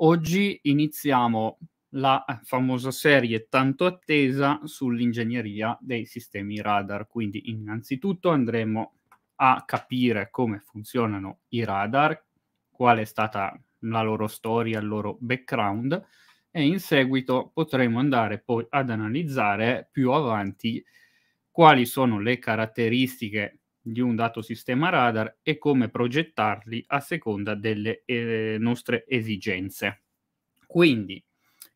Oggi iniziamo la eh, famosa serie tanto attesa sull'ingegneria dei sistemi radar. Quindi innanzitutto andremo a capire come funzionano i radar, qual è stata la loro storia, il loro background e in seguito potremo andare poi ad analizzare più avanti quali sono le caratteristiche di un dato sistema radar e come progettarli a seconda delle eh, nostre esigenze. Quindi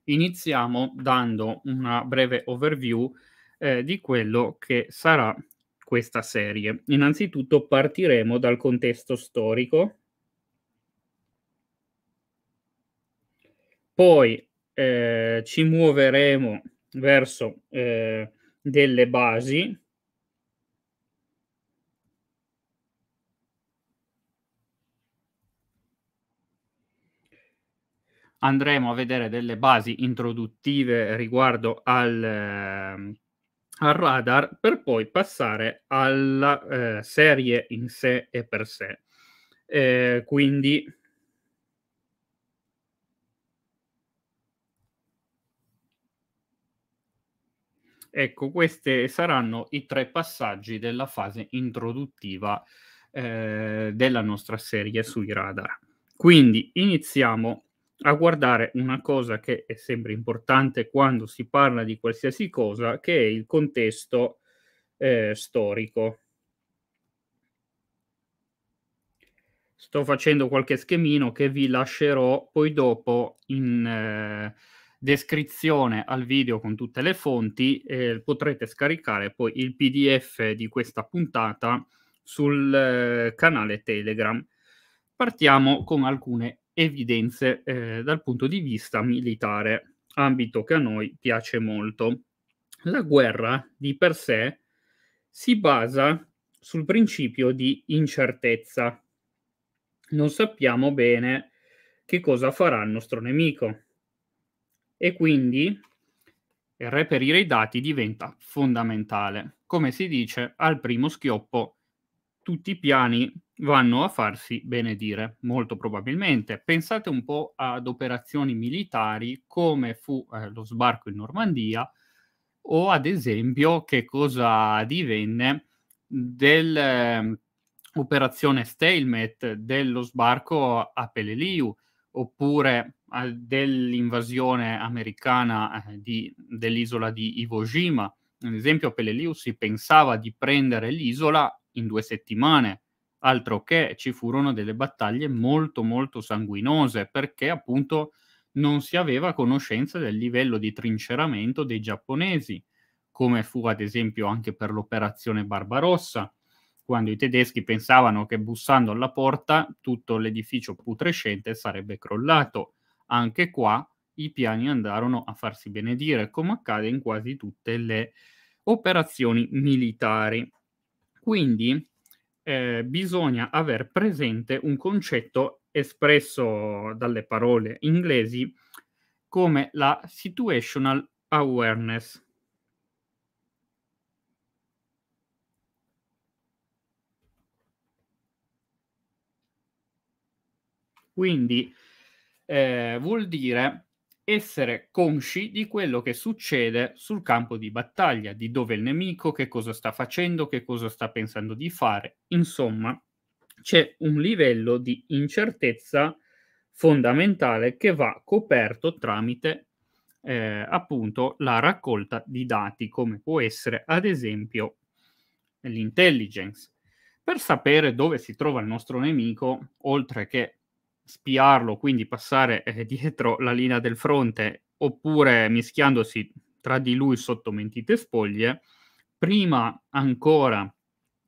iniziamo dando una breve overview eh, di quello che sarà questa serie. Innanzitutto partiremo dal contesto storico, poi eh, ci muoveremo verso eh, delle basi andremo a vedere delle basi introduttive riguardo al, eh, al radar per poi passare alla eh, serie in sé e per sé. Eh, quindi Ecco, questi saranno i tre passaggi della fase introduttiva eh, della nostra serie sui radar. Quindi iniziamo a guardare una cosa che è sempre importante quando si parla di qualsiasi cosa, che è il contesto eh, storico. Sto facendo qualche schemino che vi lascerò poi dopo in eh, descrizione al video con tutte le fonti. Eh, potrete scaricare poi il PDF di questa puntata sul eh, canale Telegram. Partiamo con alcune evidenze eh, dal punto di vista militare, ambito che a noi piace molto. La guerra di per sé si basa sul principio di incertezza. Non sappiamo bene che cosa farà il nostro nemico e quindi reperire i dati diventa fondamentale. Come si dice, al primo schioppo tutti i piani vanno a farsi benedire, molto probabilmente. Pensate un po' ad operazioni militari come fu eh, lo sbarco in Normandia o ad esempio che cosa divenne dell'operazione ehm, eh, Stalemate, dello sbarco a Peleliu, oppure eh, dell'invasione americana eh, di, dell'isola di Iwo Jima. Ad esempio a Peleliu si pensava di prendere l'isola in due settimane, altro che ci furono delle battaglie molto molto sanguinose perché appunto non si aveva conoscenza del livello di trinceramento dei giapponesi, come fu ad esempio anche per l'operazione Barbarossa, quando i tedeschi pensavano che bussando alla porta tutto l'edificio putrescente sarebbe crollato. Anche qua i piani andarono a farsi benedire, come accade in quasi tutte le operazioni militari. Quindi eh, bisogna aver presente un concetto espresso dalle parole inglesi come la situational awareness. Quindi eh, vuol dire essere consci di quello che succede sul campo di battaglia, di dove il nemico, che cosa sta facendo, che cosa sta pensando di fare. Insomma, c'è un livello di incertezza fondamentale che va coperto tramite eh, appunto la raccolta di dati, come può essere ad esempio l'intelligence. Per sapere dove si trova il nostro nemico, oltre che spiarlo, quindi passare eh, dietro la linea del fronte oppure mischiandosi tra di lui sotto mentite spoglie, prima ancora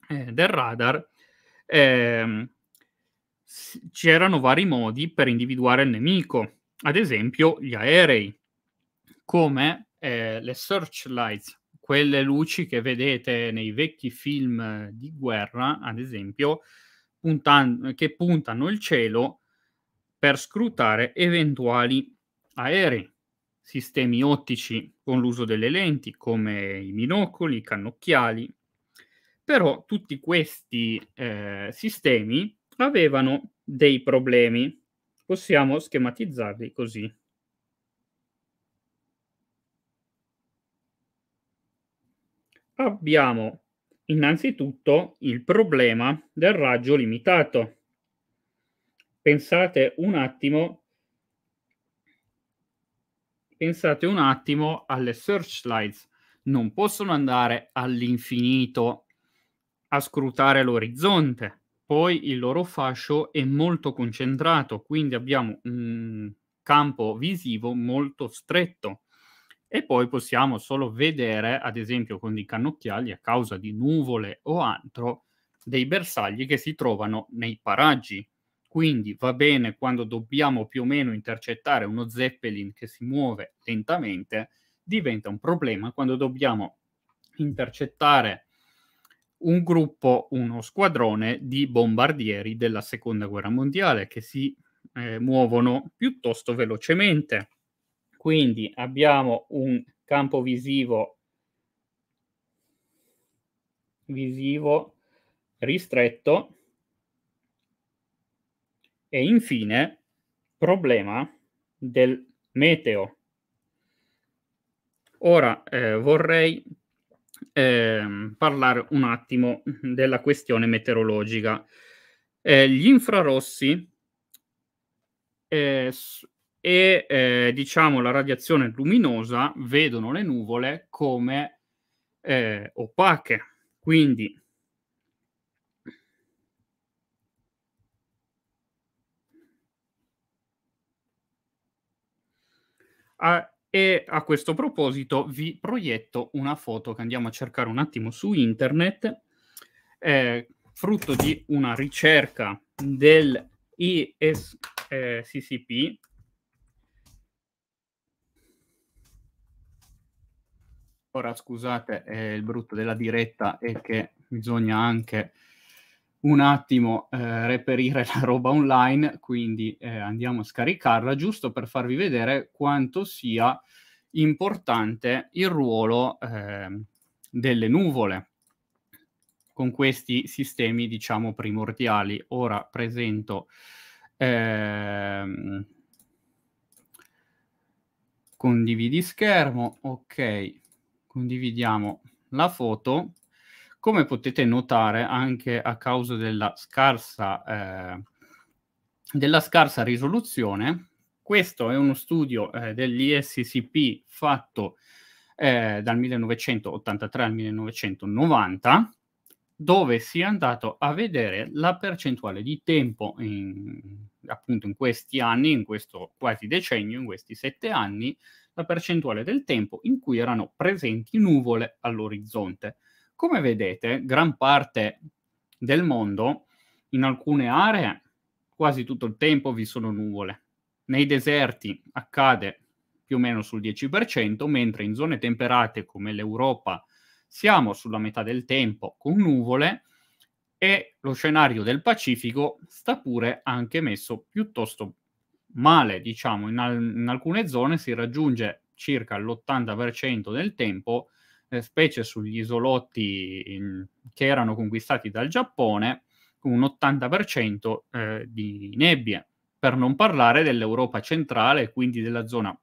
eh, del radar, eh, c'erano vari modi per individuare il nemico, ad esempio gli aerei, come eh, le searchlights, quelle luci che vedete nei vecchi film di guerra, ad esempio, puntan- che puntano il cielo per scrutare eventuali aerei, sistemi ottici con l'uso delle lenti come i binocoli, i cannocchiali. Però tutti questi eh, sistemi avevano dei problemi. Possiamo schematizzarli così. Abbiamo innanzitutto il problema del raggio limitato pensate un attimo pensate un attimo alle search slides non possono andare all'infinito a scrutare l'orizzonte poi il loro fascio è molto concentrato quindi abbiamo un campo visivo molto stretto e poi possiamo solo vedere ad esempio con i cannocchiali a causa di nuvole o altro dei bersagli che si trovano nei paraggi quindi va bene quando dobbiamo più o meno intercettare uno Zeppelin che si muove lentamente, diventa un problema quando dobbiamo intercettare un gruppo, uno squadrone di bombardieri della seconda guerra mondiale che si eh, muovono piuttosto velocemente. Quindi abbiamo un campo visivo, visivo ristretto e infine, problema del meteo. Ora eh, vorrei eh, parlare un attimo della questione meteorologica. Eh, gli infrarossi eh, e eh, diciamo la radiazione luminosa vedono le nuvole come eh, opache, quindi Ah, e a questo proposito vi proietto una foto che andiamo a cercare un attimo su internet, eh, frutto di una ricerca del ISCCP. Eh, Ora scusate, eh, il brutto della diretta è che bisogna anche un attimo eh, reperire la roba online, quindi eh, andiamo a scaricarla giusto per farvi vedere quanto sia importante il ruolo eh, delle nuvole con questi sistemi, diciamo, primordiali. Ora presento ehm, condividi schermo, ok, condividiamo la foto come potete notare, anche a causa della scarsa, eh, della scarsa risoluzione, questo è uno studio eh, dell'ISCP fatto eh, dal 1983 al 1990, dove si è andato a vedere la percentuale di tempo in, appunto in questi anni, in questo quasi decennio, in questi sette anni, la percentuale del tempo in cui erano presenti nuvole all'orizzonte. Come vedete, gran parte del mondo, in alcune aree, quasi tutto il tempo vi sono nuvole. Nei deserti accade più o meno sul 10%, mentre in zone temperate come l'Europa siamo sulla metà del tempo con nuvole e lo scenario del Pacifico sta pure anche messo piuttosto male, diciamo, in, al- in alcune zone si raggiunge circa l'80% del tempo eh, specie sugli isolotti in, che erano conquistati dal Giappone, un 80% eh, di nebbie, per non parlare dell'Europa centrale, quindi della zona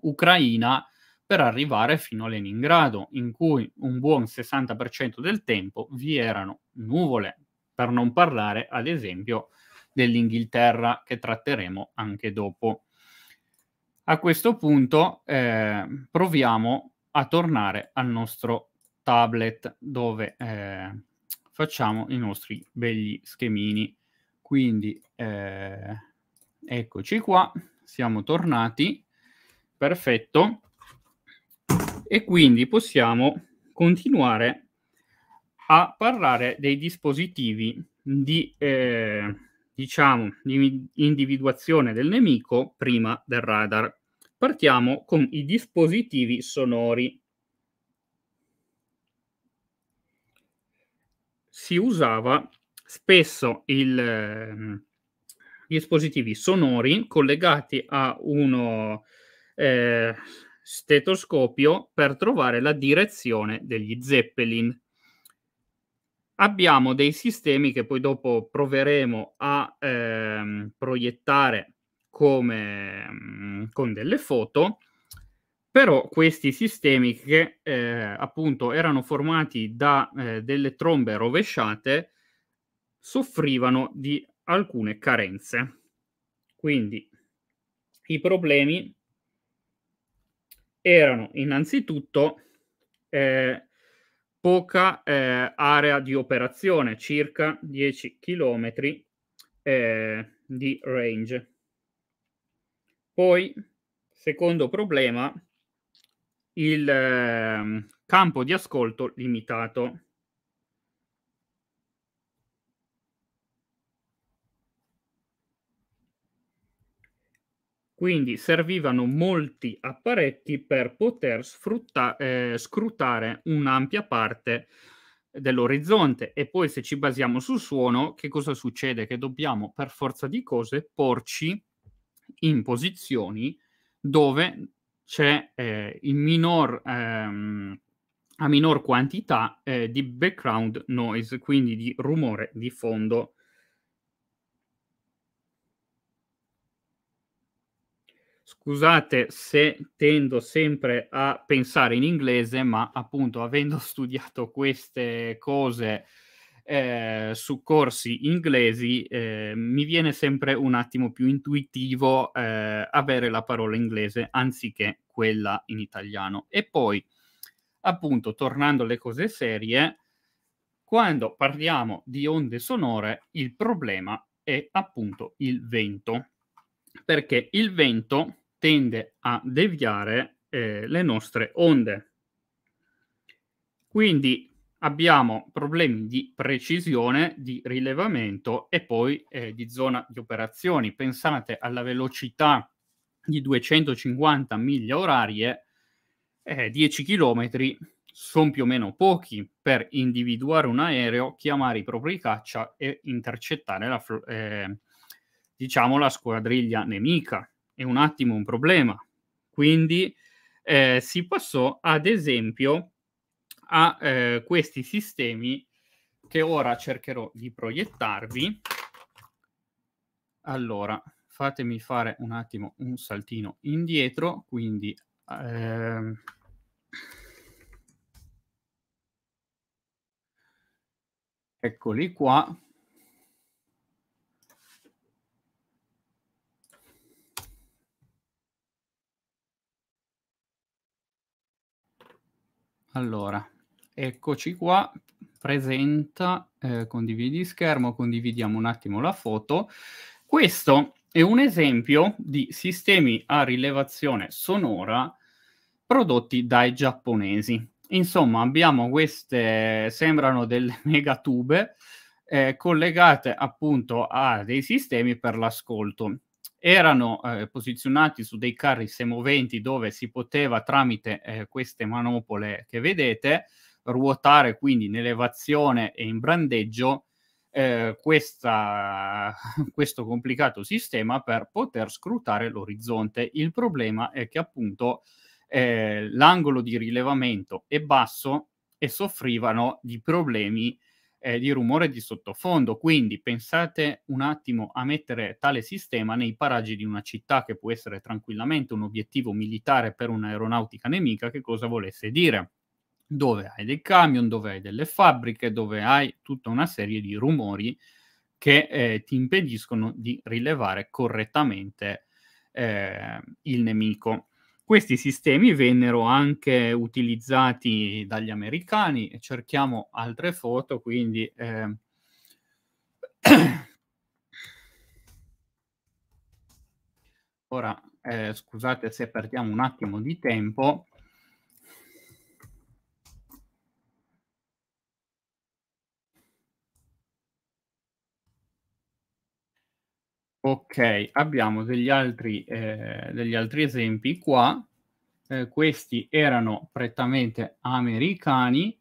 ucraina, per arrivare fino a Leningrado, in cui un buon 60% del tempo vi erano nuvole, per non parlare ad esempio dell'Inghilterra che tratteremo anche dopo. A questo punto eh, proviamo a tornare al nostro tablet dove eh, facciamo i nostri begli schemini. Quindi eh, eccoci qua, siamo tornati, perfetto. E quindi possiamo continuare a parlare dei dispositivi di, eh, diciamo, di individuazione del nemico prima del radar. Partiamo con i dispositivi sonori. Si usava spesso i eh, dispositivi sonori collegati a uno eh, stetoscopio per trovare la direzione degli zeppelin. Abbiamo dei sistemi che poi dopo proveremo a eh, proiettare come mm, con delle foto, però questi sistemi che eh, appunto erano formati da eh, delle trombe rovesciate soffrivano di alcune carenze. Quindi i problemi erano innanzitutto eh, poca eh, area di operazione, circa 10 km eh, di range poi, secondo problema, il ehm, campo di ascolto limitato. Quindi servivano molti apparecchi per poter sfrutta, eh, scrutare un'ampia parte dell'orizzonte e poi se ci basiamo sul suono, che cosa succede? Che dobbiamo per forza di cose porci in posizioni dove c'è eh, il minor, ehm, a minor quantità eh, di background noise, quindi di rumore di fondo. Scusate se tendo sempre a pensare in inglese, ma appunto avendo studiato queste cose eh, su corsi inglesi eh, mi viene sempre un attimo più intuitivo eh, avere la parola inglese anziché quella in italiano. E poi, appunto, tornando alle cose serie, quando parliamo di onde sonore, il problema è appunto il vento, perché il vento tende a deviare eh, le nostre onde. Quindi abbiamo problemi di precisione, di rilevamento e poi eh, di zona di operazioni. Pensate alla velocità di 250 miglia orarie, eh, 10 km sono più o meno pochi per individuare un aereo, chiamare i propri caccia e intercettare la, eh, diciamo, la squadriglia nemica. È un attimo un problema. Quindi eh, si passò, ad esempio, a eh, questi sistemi che ora cercherò di proiettarvi. Allora, fatemi fare un attimo un saltino indietro, quindi... Ehm... Eccoli qua, Allora, Eccoci qua, presenta, eh, condividi schermo, condividiamo un attimo la foto. Questo è un esempio di sistemi a rilevazione sonora prodotti dai giapponesi. Insomma, abbiamo queste, sembrano delle megatube eh, collegate appunto a dei sistemi per l'ascolto. Erano eh, posizionati su dei carri semoventi dove si poteva tramite eh, queste manopole che vedete ruotare quindi in elevazione e in brandeggio eh, questa, questo complicato sistema per poter scrutare l'orizzonte. Il problema è che appunto eh, l'angolo di rilevamento è basso e soffrivano di problemi eh, di rumore di sottofondo. Quindi pensate un attimo a mettere tale sistema nei paraggi di una città che può essere tranquillamente un obiettivo militare per un'aeronautica nemica, che cosa volesse dire dove hai dei camion, dove hai delle fabbriche, dove hai tutta una serie di rumori che eh, ti impediscono di rilevare correttamente eh, il nemico. Questi sistemi vennero anche utilizzati dagli americani, cerchiamo altre foto, quindi eh... ora eh, scusate se perdiamo un attimo di tempo, Ok, abbiamo degli altri, eh, degli altri esempi qua. Eh, questi erano prettamente americani.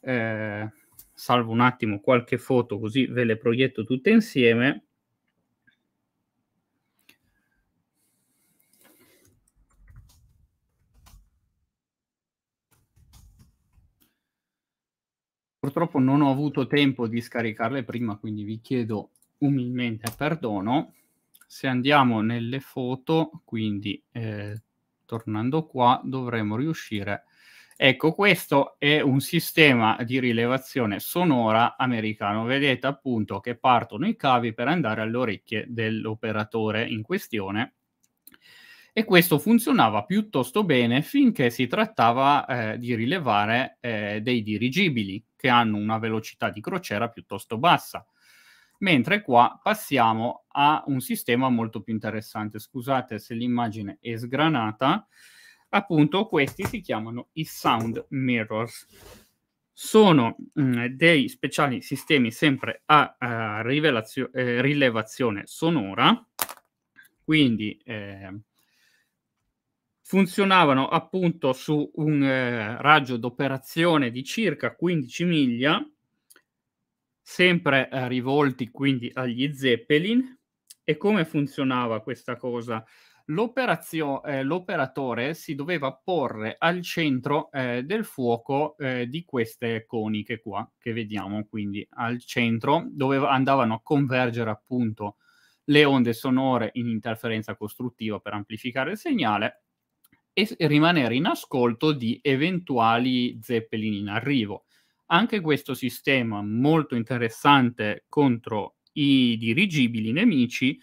Eh, salvo un attimo qualche foto così ve le proietto tutte insieme. Purtroppo non ho avuto tempo di scaricarle prima, quindi vi chiedo umilmente perdono. Se andiamo nelle foto, quindi eh, tornando qua, dovremo riuscire. Ecco, questo è un sistema di rilevazione sonora americano. Vedete appunto che partono i cavi per andare alle orecchie dell'operatore in questione e questo funzionava piuttosto bene finché si trattava eh, di rilevare eh, dei dirigibili che hanno una velocità di crociera piuttosto bassa mentre qua passiamo a un sistema molto più interessante. Scusate se l'immagine è sgranata, appunto questi si chiamano i sound mirrors. Sono mh, mm, dei speciali sistemi sempre a, a eh, rivelazio- eh, rilevazione sonora, quindi eh, funzionavano appunto su un eh, raggio d'operazione di circa 15 miglia sempre eh, rivolti quindi agli Zeppelin. E come funzionava questa cosa? Eh, l'operatore si doveva porre al centro eh, del fuoco eh, di queste coniche qua che vediamo, quindi al centro dove andavano a convergere appunto le onde sonore in interferenza costruttiva per amplificare il segnale e rimanere in ascolto di eventuali zeppelin in arrivo anche questo sistema molto interessante contro i dirigibili nemici,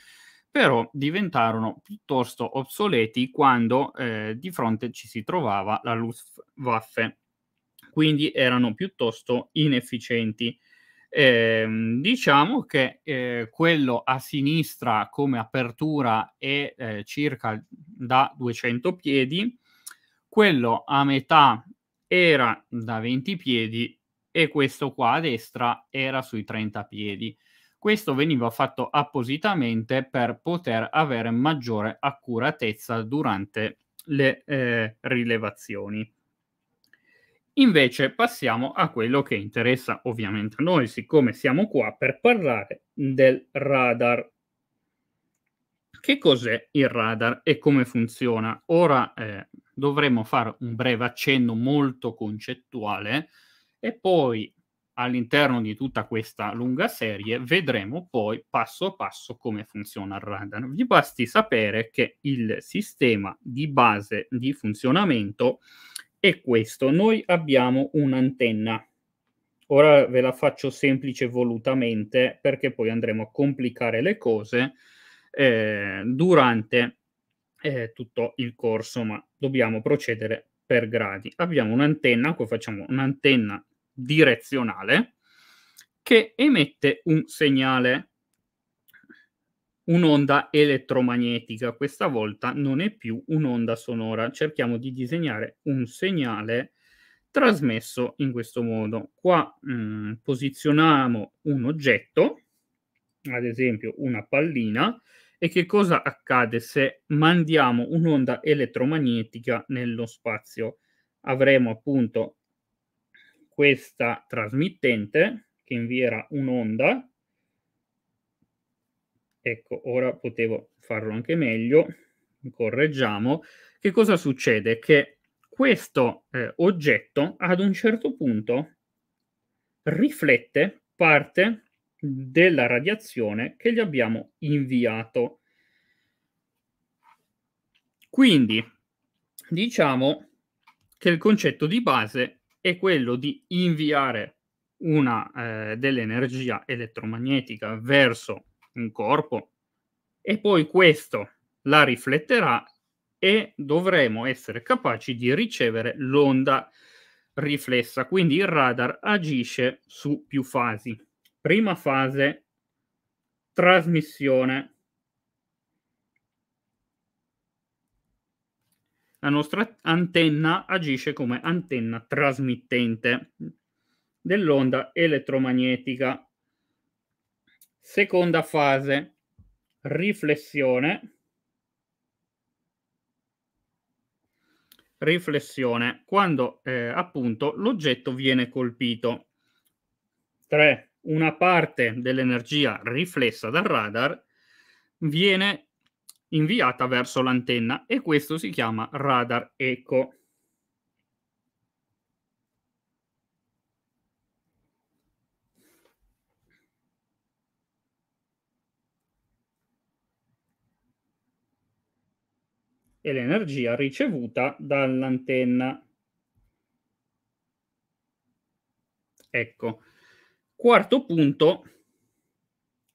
però diventarono piuttosto obsoleti quando eh, di fronte ci si trovava la Luftwaffe, quindi erano piuttosto inefficienti. Eh, diciamo che eh, quello a sinistra come apertura è eh, circa da 200 piedi, quello a metà era da 20 piedi e questo qua a destra era sui 30 piedi. Questo veniva fatto appositamente per poter avere maggiore accuratezza durante le eh, rilevazioni. Invece passiamo a quello che interessa ovviamente a noi, siccome siamo qua per parlare del radar. Che cos'è il radar e come funziona? Ora eh, dovremo fare un breve accenno molto concettuale e poi all'interno di tutta questa lunga serie vedremo poi passo passo come funziona il radar. Vi basti sapere che il sistema di base di funzionamento è questo. Noi abbiamo un'antenna. Ora ve la faccio semplice volutamente perché poi andremo a complicare le cose eh, durante eh, tutto il corso, ma dobbiamo procedere per gradi. Abbiamo un'antenna, qua facciamo un'antenna direzionale che emette un segnale, un'onda elettromagnetica. Questa volta non è più un'onda sonora. Cerchiamo di disegnare un segnale trasmesso in questo modo. Qua mh, mm, posizioniamo un oggetto, ad esempio una pallina, e che cosa accade se mandiamo un'onda elettromagnetica nello spazio? Avremo appunto questa trasmittente che invierà un'onda. Ecco, ora potevo farlo anche meglio, correggiamo. Che cosa succede? Che questo eh, oggetto ad un certo punto riflette parte della radiazione che gli abbiamo inviato. Quindi diciamo che il concetto di base è quello di inviare una, eh, dell'energia elettromagnetica verso un corpo e poi questo la rifletterà e dovremo essere capaci di ricevere l'onda riflessa. Quindi il radar agisce su più fasi. Prima fase, trasmissione La nostra antenna agisce come antenna trasmittente dell'onda elettromagnetica. Seconda fase, riflessione. Riflessione, quando eh, appunto l'oggetto viene colpito. 3. Una parte dell'energia riflessa dal radar viene inviata verso l'antenna e questo si chiama radar eco. E l'energia ricevuta dall'antenna. Ecco. Quarto punto,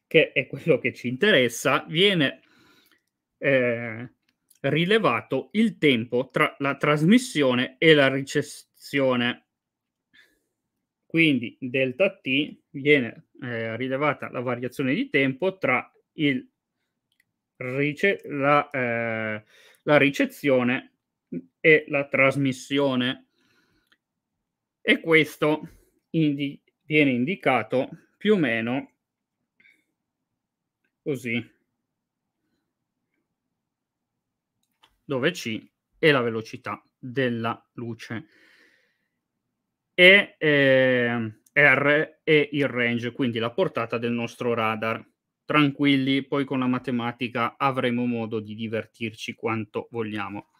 che è quello che ci interessa, viene eh, rilevato il tempo tra la trasmissione e la ricezione. Quindi delta t viene eh, rilevata la variazione di tempo tra il rice- la, eh, la ricezione e la trasmissione. E questo indi- viene indicato più o meno così. dove C è la velocità della luce e eh, R è il range, quindi la portata del nostro radar. Tranquilli, poi con la matematica avremo modo di divertirci quanto vogliamo.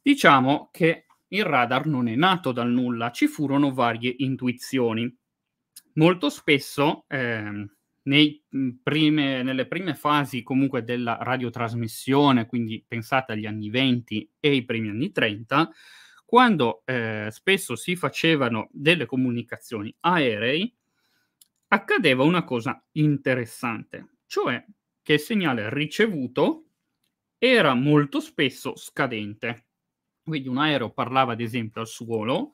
Diciamo che il radar non è nato dal nulla, ci furono varie intuizioni. Molto spesso... Eh, Mhmm, prime, nelle prime fasi comunque della radiotrasmissione, quindi pensate agli anni 20 e i primi anni 30, quando eh, spesso si facevano delle comunicazioni aerei, accadeva una cosa interessante, cioè che il segnale ricevuto era molto spesso scadente. Quindi un aereo parlava ad esempio al suolo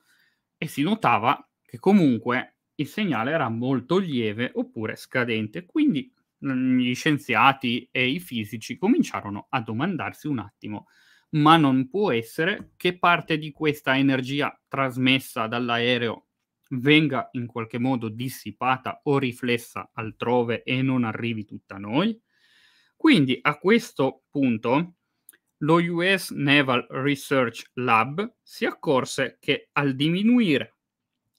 e si notava che comunque il segnale era molto lieve oppure scadente, quindi mhmm, gli scienziati e i fisici cominciarono a domandarsi un attimo, ma non può essere che parte di questa energia trasmessa dall'aereo venga in qualche modo dissipata o riflessa altrove e non arrivi tutta a noi? Quindi a questo punto lo US Naval Research Lab si accorse che al diminuire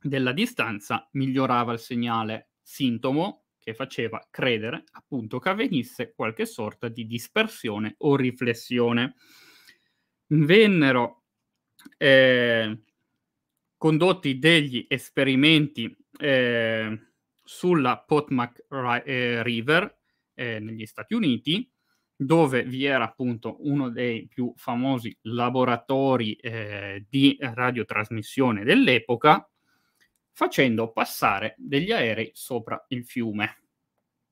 della distanza migliorava il segnale, sintomo che faceva credere appunto che avvenisse qualche sorta di dispersione o riflessione. Vennero eh, condotti degli esperimenti eh, sulla Potomac eh, River eh, negli Stati Uniti, dove vi era appunto uno dei più famosi laboratori eh, di radiotrasmissione dell'epoca, facendo passare degli aerei sopra il fiume,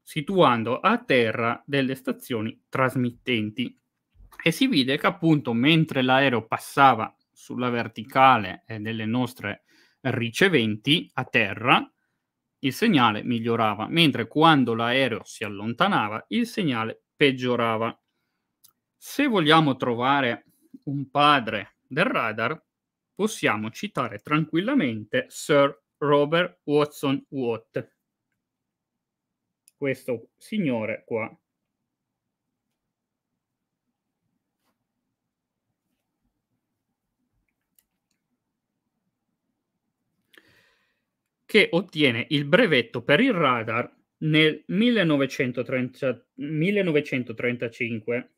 situando a terra delle stazioni trasmittenti. E si vide che appunto mentre l'aereo passava sulla verticale eh, delle nostre riceventi a terra, il segnale migliorava, mentre quando l'aereo si allontanava il segnale peggiorava. Se vogliamo trovare un padre del radar, possiamo citare tranquillamente Sir Robert Watson Watt. Questo signore qua. che ottiene il brevetto per il radar nel 1930, 1935.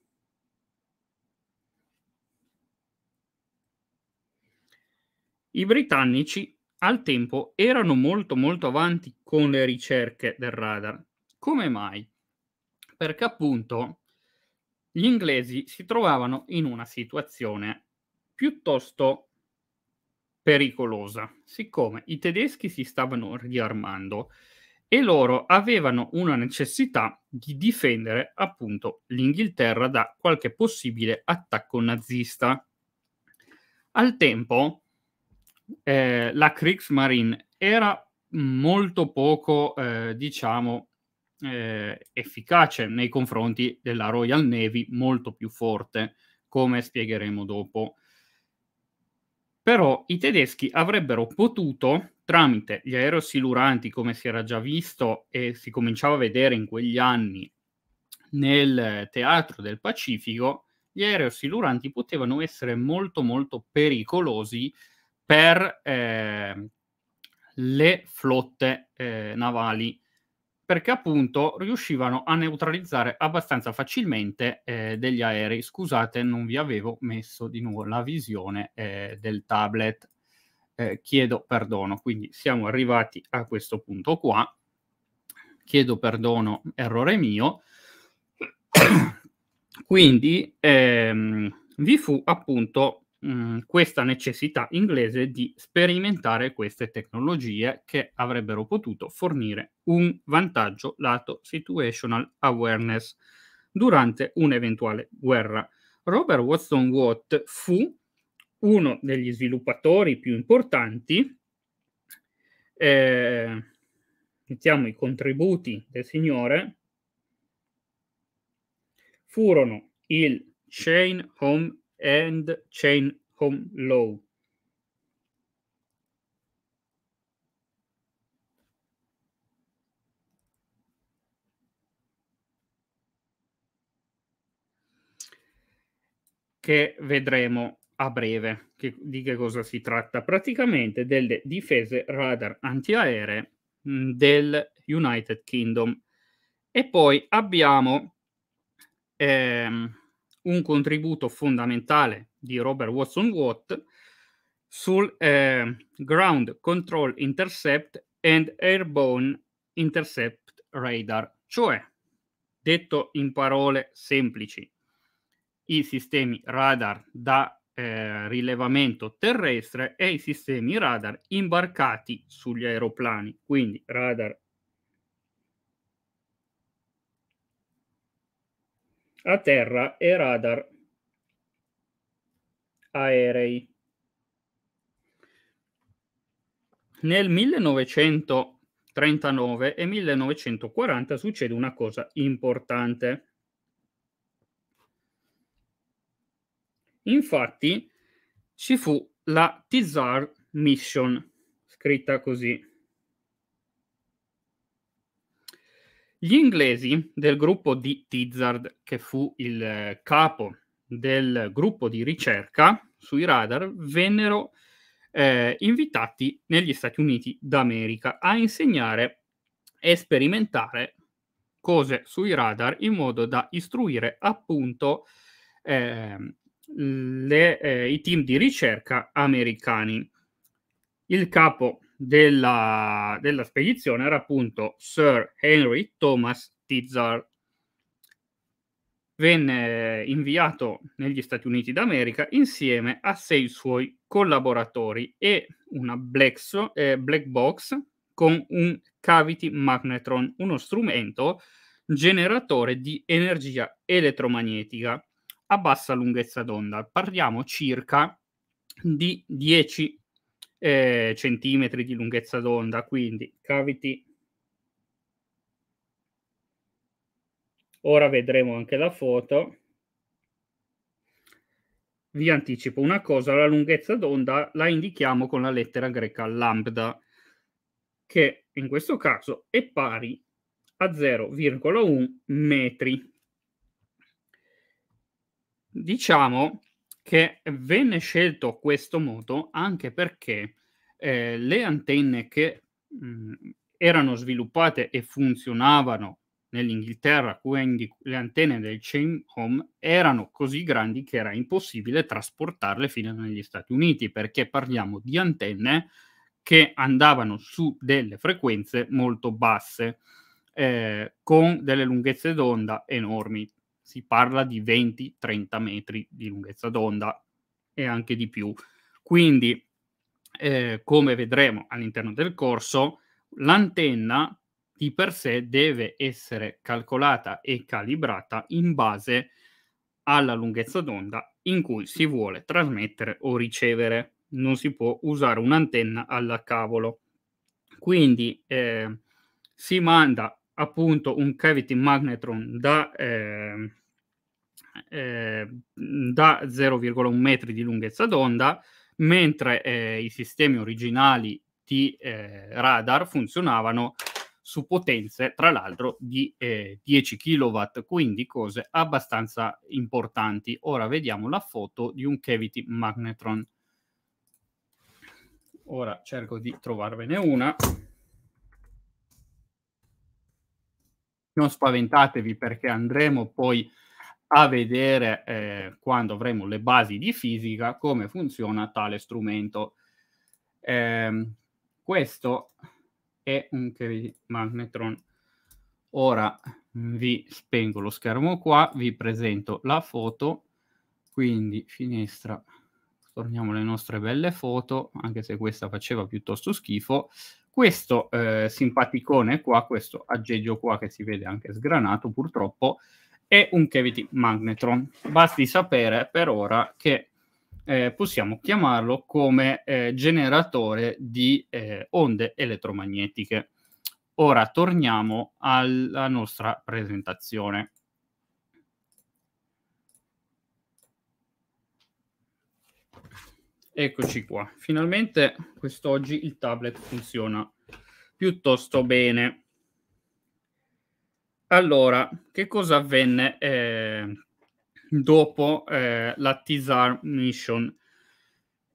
I britannici al tempo erano molto molto avanti con le ricerche del radar. Come mai? Perché appunto gli inglesi si trovavano in una situazione piuttosto pericolosa, siccome i tedeschi si stavano riarmando e loro avevano una necessità di difendere appunto l'Inghilterra da qualche possibile attacco nazista. Al tempo, eh, la Kriegsmarine era molto poco, eh, diciamo, eh, efficace nei confronti della Royal Navy, molto più forte, come spiegheremo dopo. Però i tedeschi avrebbero potuto, tramite gli aerosiluranti, come si era già visto e si cominciava a vedere in quegli anni nel teatro del Pacifico, gli aerosiluranti potevano essere molto molto pericolosi per eh, le flotte eh, navali perché appunto riuscivano a neutralizzare abbastanza facilmente eh, degli aerei. Scusate, non vi avevo messo di nuovo la visione eh, del tablet. Eh, chiedo perdono, quindi siamo arrivati a questo punto qua. Chiedo perdono, errore mio. quindi ehm, vi fu appunto Mm, questa necessità inglese di sperimentare queste tecnologie che avrebbero potuto fornire un vantaggio lato situational awareness durante un'eventuale guerra. Robert Watson Watt fu uno degli sviluppatori più importanti, eh, mettiamo i contributi del signore, furono il Chain Home and Chain Home Law. Che vedremo a breve che, di che cosa si tratta praticamente delle difese radar antiaeree mm, del United Kingdom e poi abbiamo ehm, un contributo fondamentale di Robert Watson Watt sul eh, Ground Control Intercept and Airborne Intercept Radar, cioè, detto in parole semplici, i sistemi radar da eh, rilevamento terrestre e i sistemi radar imbarcati sugli aeroplani, quindi radar a terra e radar aerei. Nel 1939 e 1940 succede una cosa importante. Infatti ci fu la Tizar Mission, scritta così, Gli inglesi del gruppo di Tizard, che fu il eh, capo del gruppo di ricerca sui radar, vennero eh, invitati negli Stati Uniti d'America a insegnare e sperimentare cose sui radar in modo da istruire appunto eh, le, eh, i team di ricerca americani. Il capo della, della spedizione era appunto Sir Henry Thomas Tizard. Venne inviato negli Stati Uniti d'America insieme a sei suoi collaboratori e una black, so, eh, black box con un cavity magnetron, uno strumento generatore di energia elettromagnetica a bassa lunghezza d'onda. Parliamo circa di 10 eh, centimetri di lunghezza d'onda, quindi cavity. Ora vedremo anche la foto. Vi anticipo una cosa, la lunghezza d'onda la indichiamo con la lettera greca lambda, che in questo caso è pari a 0,1 metri. Diciamo che venne scelto questo modo anche perché eh, le antenne che mh, mm, erano sviluppate e funzionavano nell'Inghilterra, quindi le antenne del Chain Home erano così grandi che era impossibile trasportarle fino negli Stati Uniti, perché parliamo di antenne che andavano su delle frequenze molto basse, eh, con delle lunghezze d'onda enormi, si parla di 20-30 metri di lunghezza d'onda e anche di più. Quindi, eh, come vedremo all'interno del corso, l'antenna di per sé deve essere calcolata e calibrata in base alla lunghezza d'onda in cui si vuole trasmettere o ricevere. Non si può usare un'antenna alla cavolo. Quindi eh, si manda appunto un cavity magnetron da, eh, eh, da 0,1 metri di lunghezza d'onda, mentre eh, i sistemi originali di eh, radar funzionavano su potenze, tra l'altro, di 10 eh, kW, quindi cose abbastanza importanti. Ora vediamo la foto di un cavity magnetron. Ora cerco di trovarvene una. non spaventatevi perché andremo poi a vedere eh, quando avremo le basi di fisica come funziona tale strumento. Eh, questo è un KV magnetron. Ora vi spengo lo schermo qua, vi presento la foto, quindi finestra, torniamo alle nostre belle foto, anche se questa faceva piuttosto schifo, questo eh, simpaticone qua, questo aggeggio qua che si vede anche sgranato purtroppo, è un cavity magnetron. Basti sapere per ora che eh, possiamo chiamarlo come eh, generatore di eh, onde elettromagnetiche. Ora torniamo alla nostra presentazione. Eccoci qua. Finalmente quest'oggi il tablet funziona piuttosto bene. Allora, che cosa avvenne eh, dopo eh, la TISAR Mission?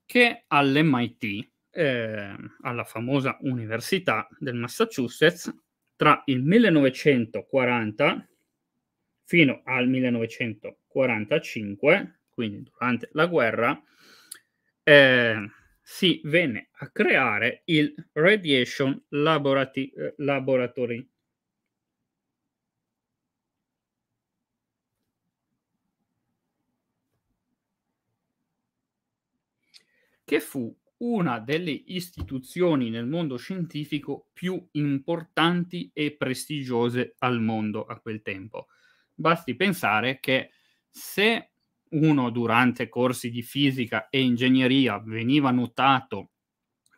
Che all'MIT, eh, alla famosa Università del Massachusetts, tra il 1940 fino al 1945, quindi durante la guerra, eh, si venne a creare il Radiation Laborati- eh, Laboratory. che fu una delle istituzioni nel mondo scientifico più importanti e prestigiose al mondo a quel tempo. Basti pensare che se uno durante corsi di fisica e ingegneria veniva notato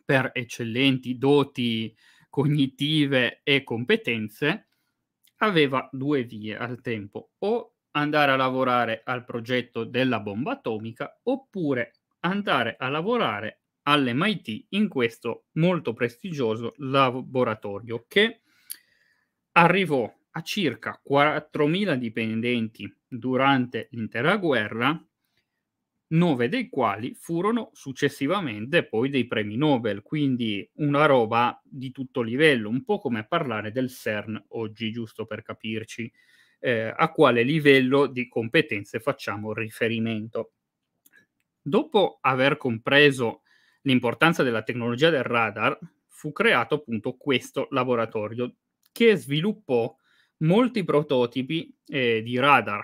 per eccellenti doti cognitive e competenze, aveva due vie al tempo, o andare a lavorare al progetto della bomba atomica oppure andare a lavorare all'MIT in questo molto prestigioso laboratorio che arrivò a circa 4.000 dipendenti durante l'intera guerra, nove dei quali furono successivamente poi dei premi Nobel, quindi una roba di tutto livello, un po' come parlare del CERN oggi, giusto per capirci eh, a quale livello di competenze facciamo riferimento. Dopo aver compreso l'importanza della tecnologia del radar, fu creato appunto questo laboratorio che sviluppò molti prototipi eh, di radar,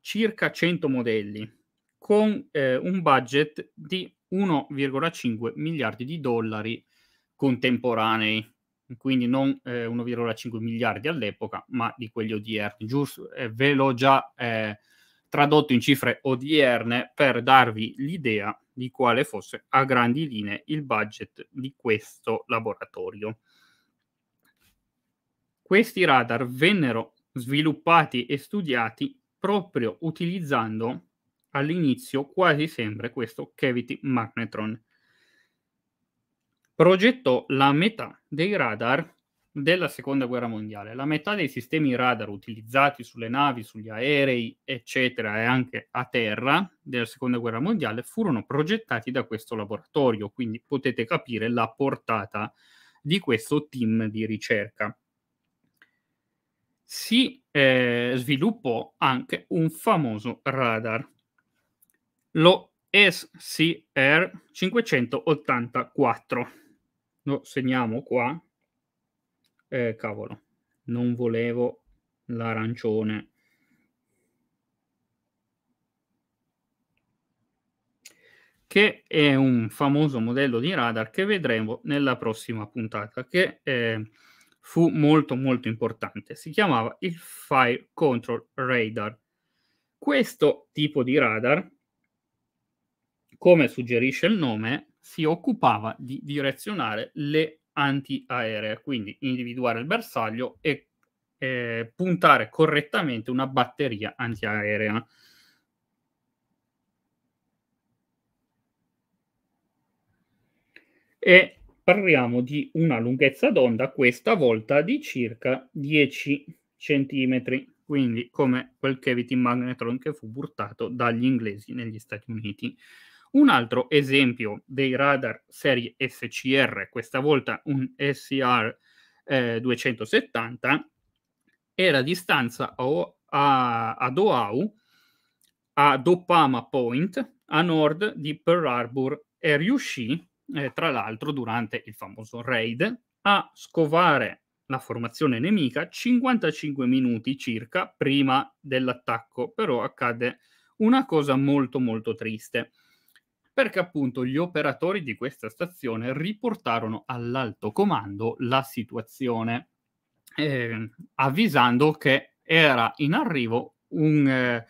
circa 100 modelli, con eh, un budget di 1,5 miliardi di dollari contemporanei, quindi non eh, 1,5 miliardi all'epoca, ma di quelli odierni. Giusto, eh, ve l'ho già eh, tradotto in cifre odierne per darvi l'idea di quale fosse a grandi linee il budget di questo laboratorio. Questi radar vennero sviluppati e studiati proprio utilizzando all'inizio quasi sempre questo cavity magnetron. Progettò la metà dei radar della seconda guerra mondiale. La metà dei sistemi radar utilizzati sulle navi, sugli aerei, eccetera, e anche a terra della seconda guerra mondiale furono progettati da questo laboratorio, quindi potete capire la portata di questo team di ricerca si eh, sviluppò anche un famoso radar, lo SCR 584. Lo segniamo qua. Eh, cavolo, non volevo l'arancione. Che è un famoso modello di radar che vedremo nella prossima puntata. Che eh, fu molto molto importante. Si chiamava il Fire Control Radar. Questo tipo di radar, come suggerisce il nome, si occupava di direzionare le antiaeree, quindi individuare il bersaglio e eh, puntare correttamente una batteria antiaerea. E parliamo di una lunghezza d'onda, questa volta di circa 10 cm, quindi come quel cavity magnetron che fu burtato dagli inglesi negli Stati Uniti. Un altro esempio dei radar serie SCR, questa volta un SCR eh, 270, era a distanza a, a, ad Oahu, a Dopama Point, a nord di Pearl Harbor, e riuscì eh, tra l'altro durante il famoso raid, a scovare la formazione nemica 55 minuti circa prima dell'attacco, però accade una cosa molto molto triste, perché appunto gli operatori di questa stazione riportarono all'alto comando la situazione, eh, avvisando che era in arrivo un, eh,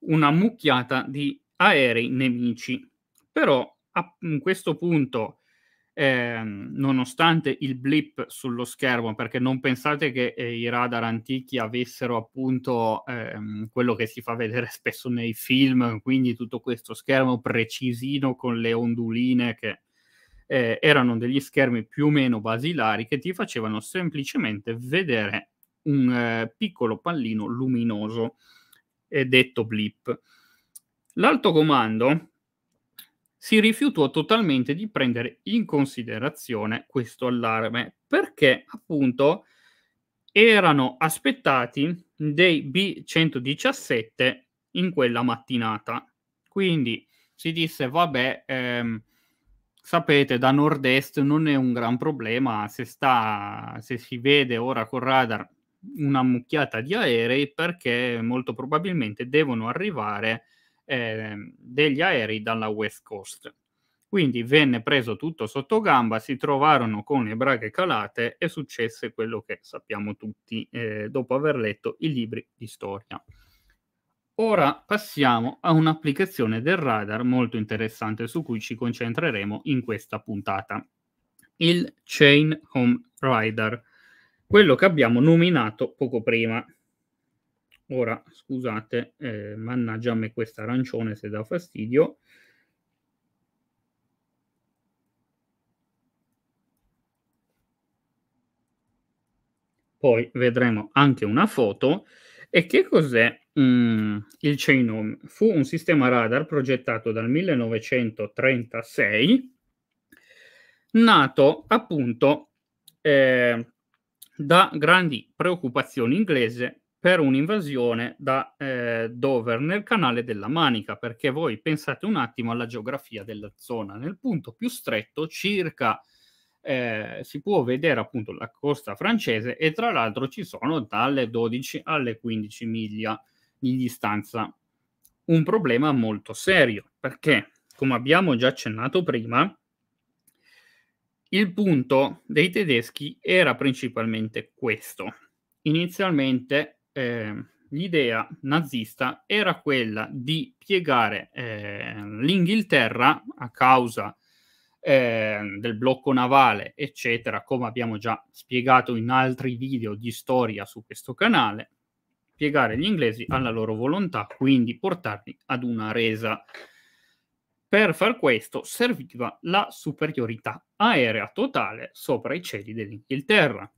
una mucchiata di aerei nemici. Però a questo punto, eh, nonostante il blip sullo schermo, perché non pensate che eh, i radar antichi avessero appunto ehm, quello che si fa vedere spesso nei film, quindi tutto questo schermo precisino con le onduline che eh, erano degli schermi più o meno basilari che ti facevano semplicemente vedere un eh, piccolo pallino luminoso eh, detto blip. L'alto comando si rifiutò totalmente di prendere in considerazione questo allarme perché appunto erano aspettati dei B117 in quella mattinata. Quindi si disse, vabbè, ehm, sapete, da nord-est non è un gran problema, se, sta, se si vede ora col radar una mucchiata di aerei, perché molto probabilmente devono arrivare Ehm, degli aerei dalla West Coast. Quindi venne preso tutto sotto gamba, si trovarono con le braghe calate e successe quello che sappiamo tutti eh, dopo aver letto i libri di storia. Ora passiamo a un'applicazione del radar molto interessante su cui ci concentreremo in questa puntata, il Chain Home Radar, quello che abbiamo nominato poco prima. Ora, scusate, eh, mannaggia a me questa arancione se dà fastidio. Poi vedremo anche una foto. E che cos'è mm, il Chainom? Fu un sistema radar progettato dal 1936, nato appunto eh, da grandi preoccupazioni inglese per un'invasione da eh, Dover nel canale della Manica, perché voi pensate un attimo alla geografia della zona. Nel punto più stretto circa eh, si può vedere appunto la costa francese e tra l'altro ci sono dalle 12 alle 15 miglia di distanza. Un problema molto serio, perché come abbiamo già accennato prima, il punto dei tedeschi era principalmente questo. Inizialmente eh, l'idea nazista era quella di piegare eh, l'Inghilterra a causa eh, del blocco navale, eccetera, come abbiamo già spiegato in altri video di storia su questo canale, piegare gli inglesi alla loro volontà, quindi portarli ad una resa. Per far questo serviva la superiorità aerea totale sopra i cieli dell'Inghilterra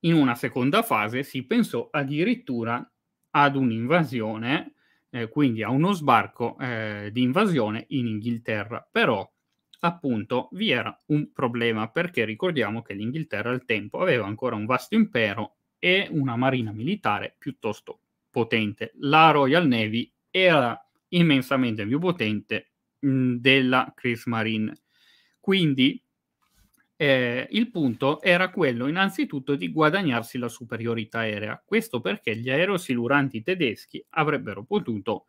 in una seconda fase si pensò addirittura ad un'invasione, eh, quindi a uno sbarco eh, di invasione in Inghilterra, però appunto vi era un problema perché ricordiamo che l'Inghilterra al tempo aveva ancora un vasto impero e una marina militare piuttosto potente. La Royal Navy era immensamente più potente mh, mm, della Chris Marine. Quindi eh, il punto era quello innanzitutto di guadagnarsi la superiorità aerea. Questo perché gli aerosiluranti tedeschi avrebbero potuto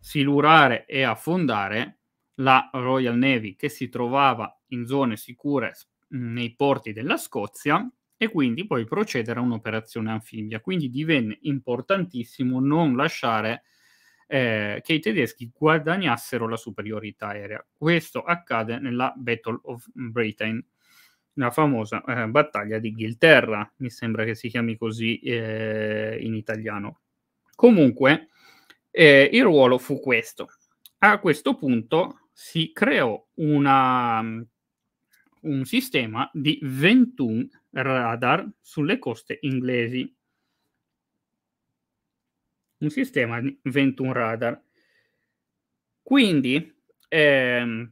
silurare e affondare la Royal Navy che si trovava in zone sicure nei porti della Scozia e quindi poi procedere a un'operazione anfibia. Quindi divenne importantissimo non lasciare eh, che i tedeschi guadagnassero la superiorità aerea. Questo accade nella Battle of Britain la famosa eh, battaglia d'Inghilterra, mi sembra che si chiami così eh, in italiano. Comunque, eh, il ruolo fu questo. A questo punto si creò una, mm, un sistema di 21 radar sulle coste inglesi. Un sistema di 21 radar. Quindi, ehm,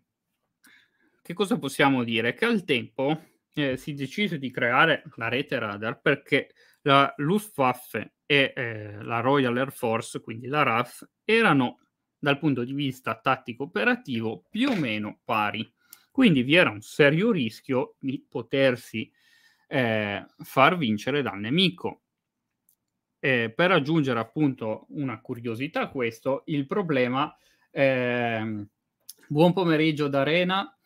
che cosa possiamo dire? Che al tempo eh, si decise di creare la rete radar perché la Luftwaffe e eh, la Royal Air Force, quindi la RAF, erano dal punto di vista tattico-operativo più o meno pari. Quindi vi era un serio rischio di potersi eh, far vincere dal nemico. Eh, per aggiungere appunto una curiosità a questo, il problema... Eh, buon pomeriggio d'Arena,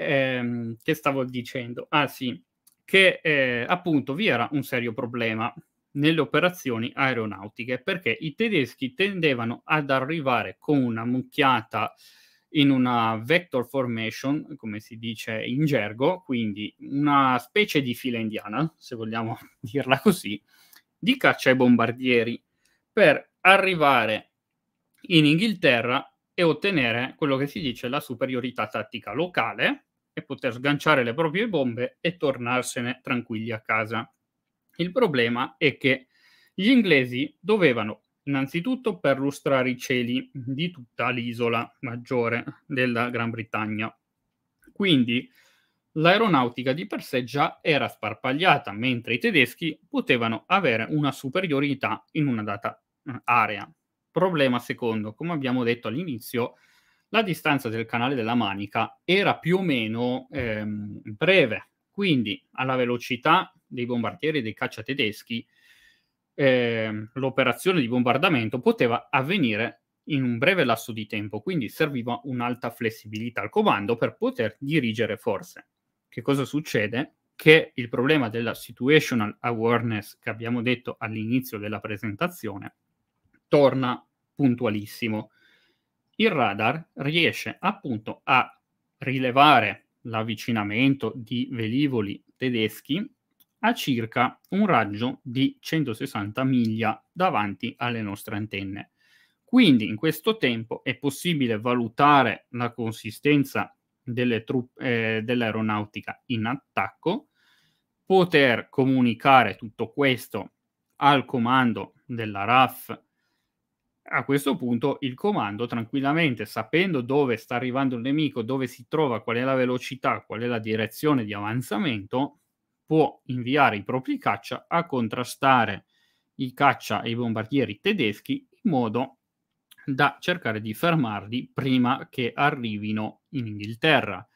ehm, che stavo dicendo? Ah sì, che eh, appunto vi era un serio problema nelle operazioni aeronautiche perché i tedeschi tendevano ad arrivare con una mucchiata in una vector formation, come si dice in gergo, quindi una specie di fila indiana, se vogliamo dirla così, di caccia ai bombardieri per arrivare in Inghilterra e ottenere quello che si dice la superiorità tattica locale e poter sganciare le proprie bombe e tornarsene tranquilli a casa. Il problema è che gli inglesi dovevano innanzitutto perlustrare i cieli di tutta l'isola maggiore della Gran Bretagna. Quindi l'aeronautica di per sé già era sparpagliata, mentre i tedeschi potevano avere una superiorità in una data eh, area. Problema secondo, come abbiamo detto all'inizio, la distanza del canale della manica era più o meno ehm, breve, quindi alla velocità dei bombardieri e dei caccia tedeschi eh, l'operazione di bombardamento poteva avvenire in un breve lasso di tempo, quindi serviva un'alta flessibilità al comando per poter dirigere forze. Che cosa succede? Che il problema della situational awareness che abbiamo detto all'inizio della presentazione torna puntualissimo il radar riesce appunto a rilevare l'avvicinamento di velivoli tedeschi a circa un raggio di 160 miglia davanti alle nostre antenne. Quindi in questo tempo è possibile valutare la consistenza delle truppe, eh, dell'aeronautica in attacco, poter comunicare tutto questo al comando della RAF a questo punto il comando tranquillamente, sapendo dove sta arrivando il nemico, dove si trova, qual è la velocità, qual è la direzione di avanzamento, può inviare i propri caccia a contrastare i caccia e i bombardieri tedeschi in modo da cercare di fermarli prima che arrivino in Inghilterra.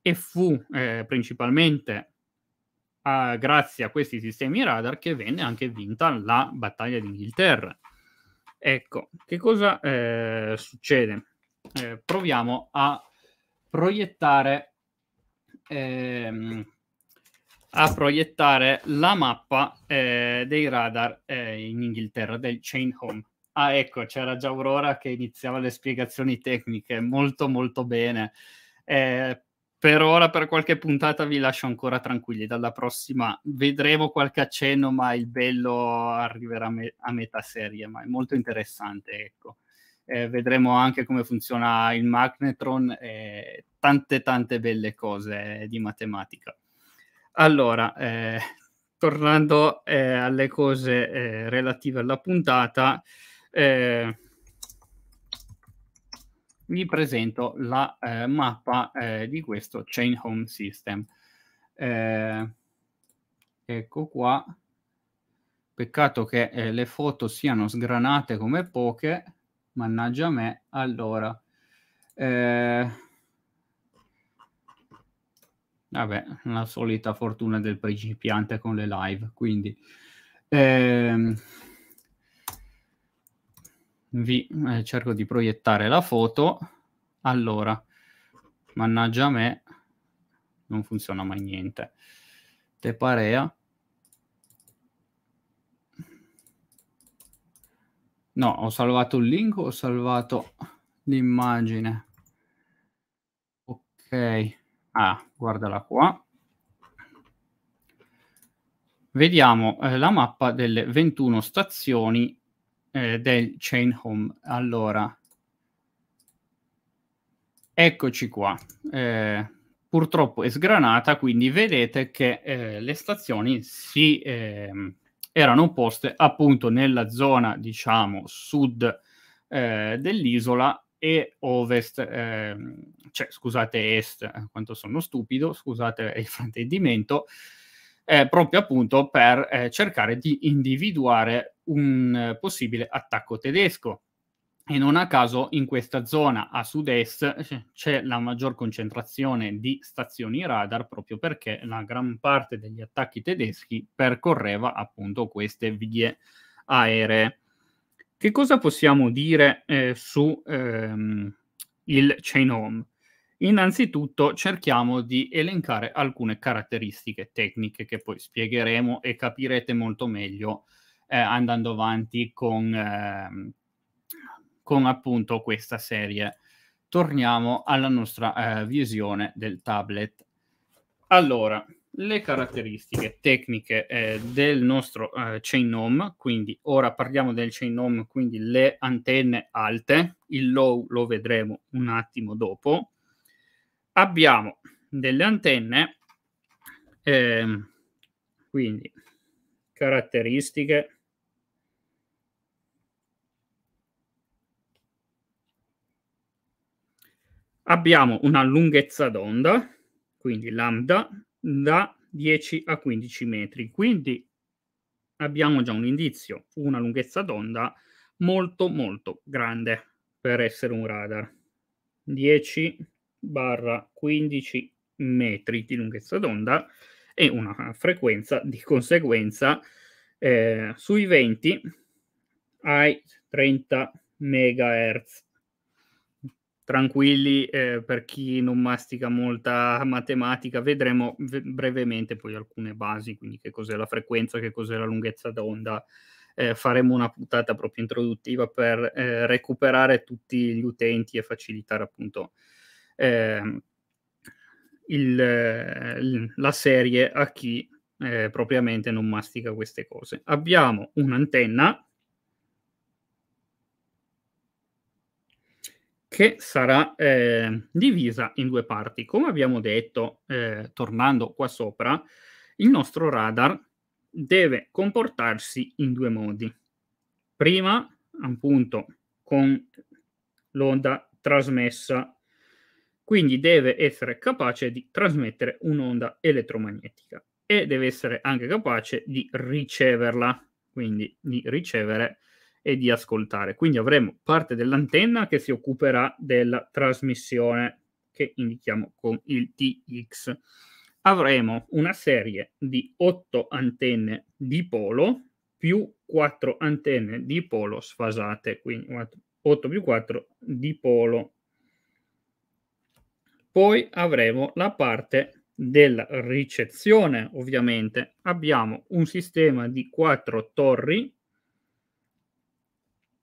E fu eh, principalmente a, grazie a questi sistemi radar che venne anche vinta la battaglia d'Inghilterra. Ecco, che cosa eh, succede? Eh, proviamo a proiettare, ehm, a proiettare la mappa eh, dei radar eh, in Inghilterra, del Chain Home. Ah, ecco, c'era già Aurora che iniziava le spiegazioni tecniche molto molto bene. Eh, per ora, per qualche puntata, vi lascio ancora tranquilli. Dalla prossima vedremo qualche accenno, ma il bello arriverà me- a metà serie, ma è molto interessante, ecco. Eh, vedremo anche come funziona il magnetron e tante tante belle cose eh, di matematica. Allora, eh, tornando eh, alle cose eh, relative alla puntata, eh, vi presento la eh, mappa eh, di questo Chain Home System. Eh, ecco qua. Peccato che eh, le foto siano sgranate come poche. Mannaggia me. Allora. Eh, vabbè, la solita fortuna del principiante con le live. Quindi... Ehm, vi eh, cerco di proiettare la foto. Allora, mannaggia a me, non funziona mai niente. Te Teparea. No, ho salvato il link, ho salvato l'immagine. Ok. Ah, guardala qua. Vediamo eh, la mappa delle 21 stazioni eh, del chain home. Allora, eccoci qua. Eh, purtroppo è sgranata, quindi vedete che eh, le stazioni si, eh, erano poste appunto nella zona, diciamo, sud eh, dell'isola e ovest, ehm, cioè scusate est, eh, quanto sono stupido, scusate il fraintendimento, eh, proprio appunto per cercare di individuare un eh, possibile attacco tedesco. E non a caso in questa zona a sud-est eh, c'è la maggior concentrazione di stazioni radar proprio perché la gran parte degli attacchi tedeschi percorreva appunto queste vie aeree. Che cosa possiamo dire eh, su ehm, il chain home? Innanzitutto cerchiamo di elencare alcune caratteristiche tecniche che poi spiegheremo e capirete molto meglio eh, andando avanti con, eh, con appunto questa serie. Torniamo alla nostra eh, visione del tablet. Allora, le caratteristiche tecniche eh, del nostro eh, chain home, quindi ora parliamo del chain home, quindi le antenne alte, il low lo vedremo un attimo dopo. Abbiamo delle antenne, eh, quindi caratteristiche abbiamo una lunghezza d'onda, quindi lambda, da 10 a 15 metri. Quindi abbiamo già un indizio, una lunghezza d'onda molto molto grande per essere un radar. 10 barra 15 metri di lunghezza d'onda e una frequenza di conseguenza eh, sui 20 ai 30 MHz tranquilli eh, per chi non mastica molta matematica, vedremo v- brevemente poi alcune basi, quindi che cos'è la frequenza, che cos'è la lunghezza d'onda. Eh, faremo una puntata proprio introduttiva per eh, recuperare tutti gli utenti e facilitare appunto ehm, il, la serie a chi eh, propriamente non mastica queste cose. Abbiamo un'antenna che sarà eh, divisa in due parti. Come abbiamo detto, eh, tornando qua sopra, il nostro radar deve comportarsi in due modi. Prima, appunto, con l'onda trasmessa, quindi deve essere capace di trasmettere un'onda elettromagnetica e deve essere anche capace di riceverla, quindi di ricevere e di ascoltare. Quindi avremo parte dell'antenna che si occuperà della trasmissione che indichiamo con il TX. Avremo una serie di 8 antenne di polo più 4 antenne di polo sfasate, quindi 8 più 4 di polo. Poi avremo la parte della ricezione, ovviamente. Abbiamo un sistema di 4 torri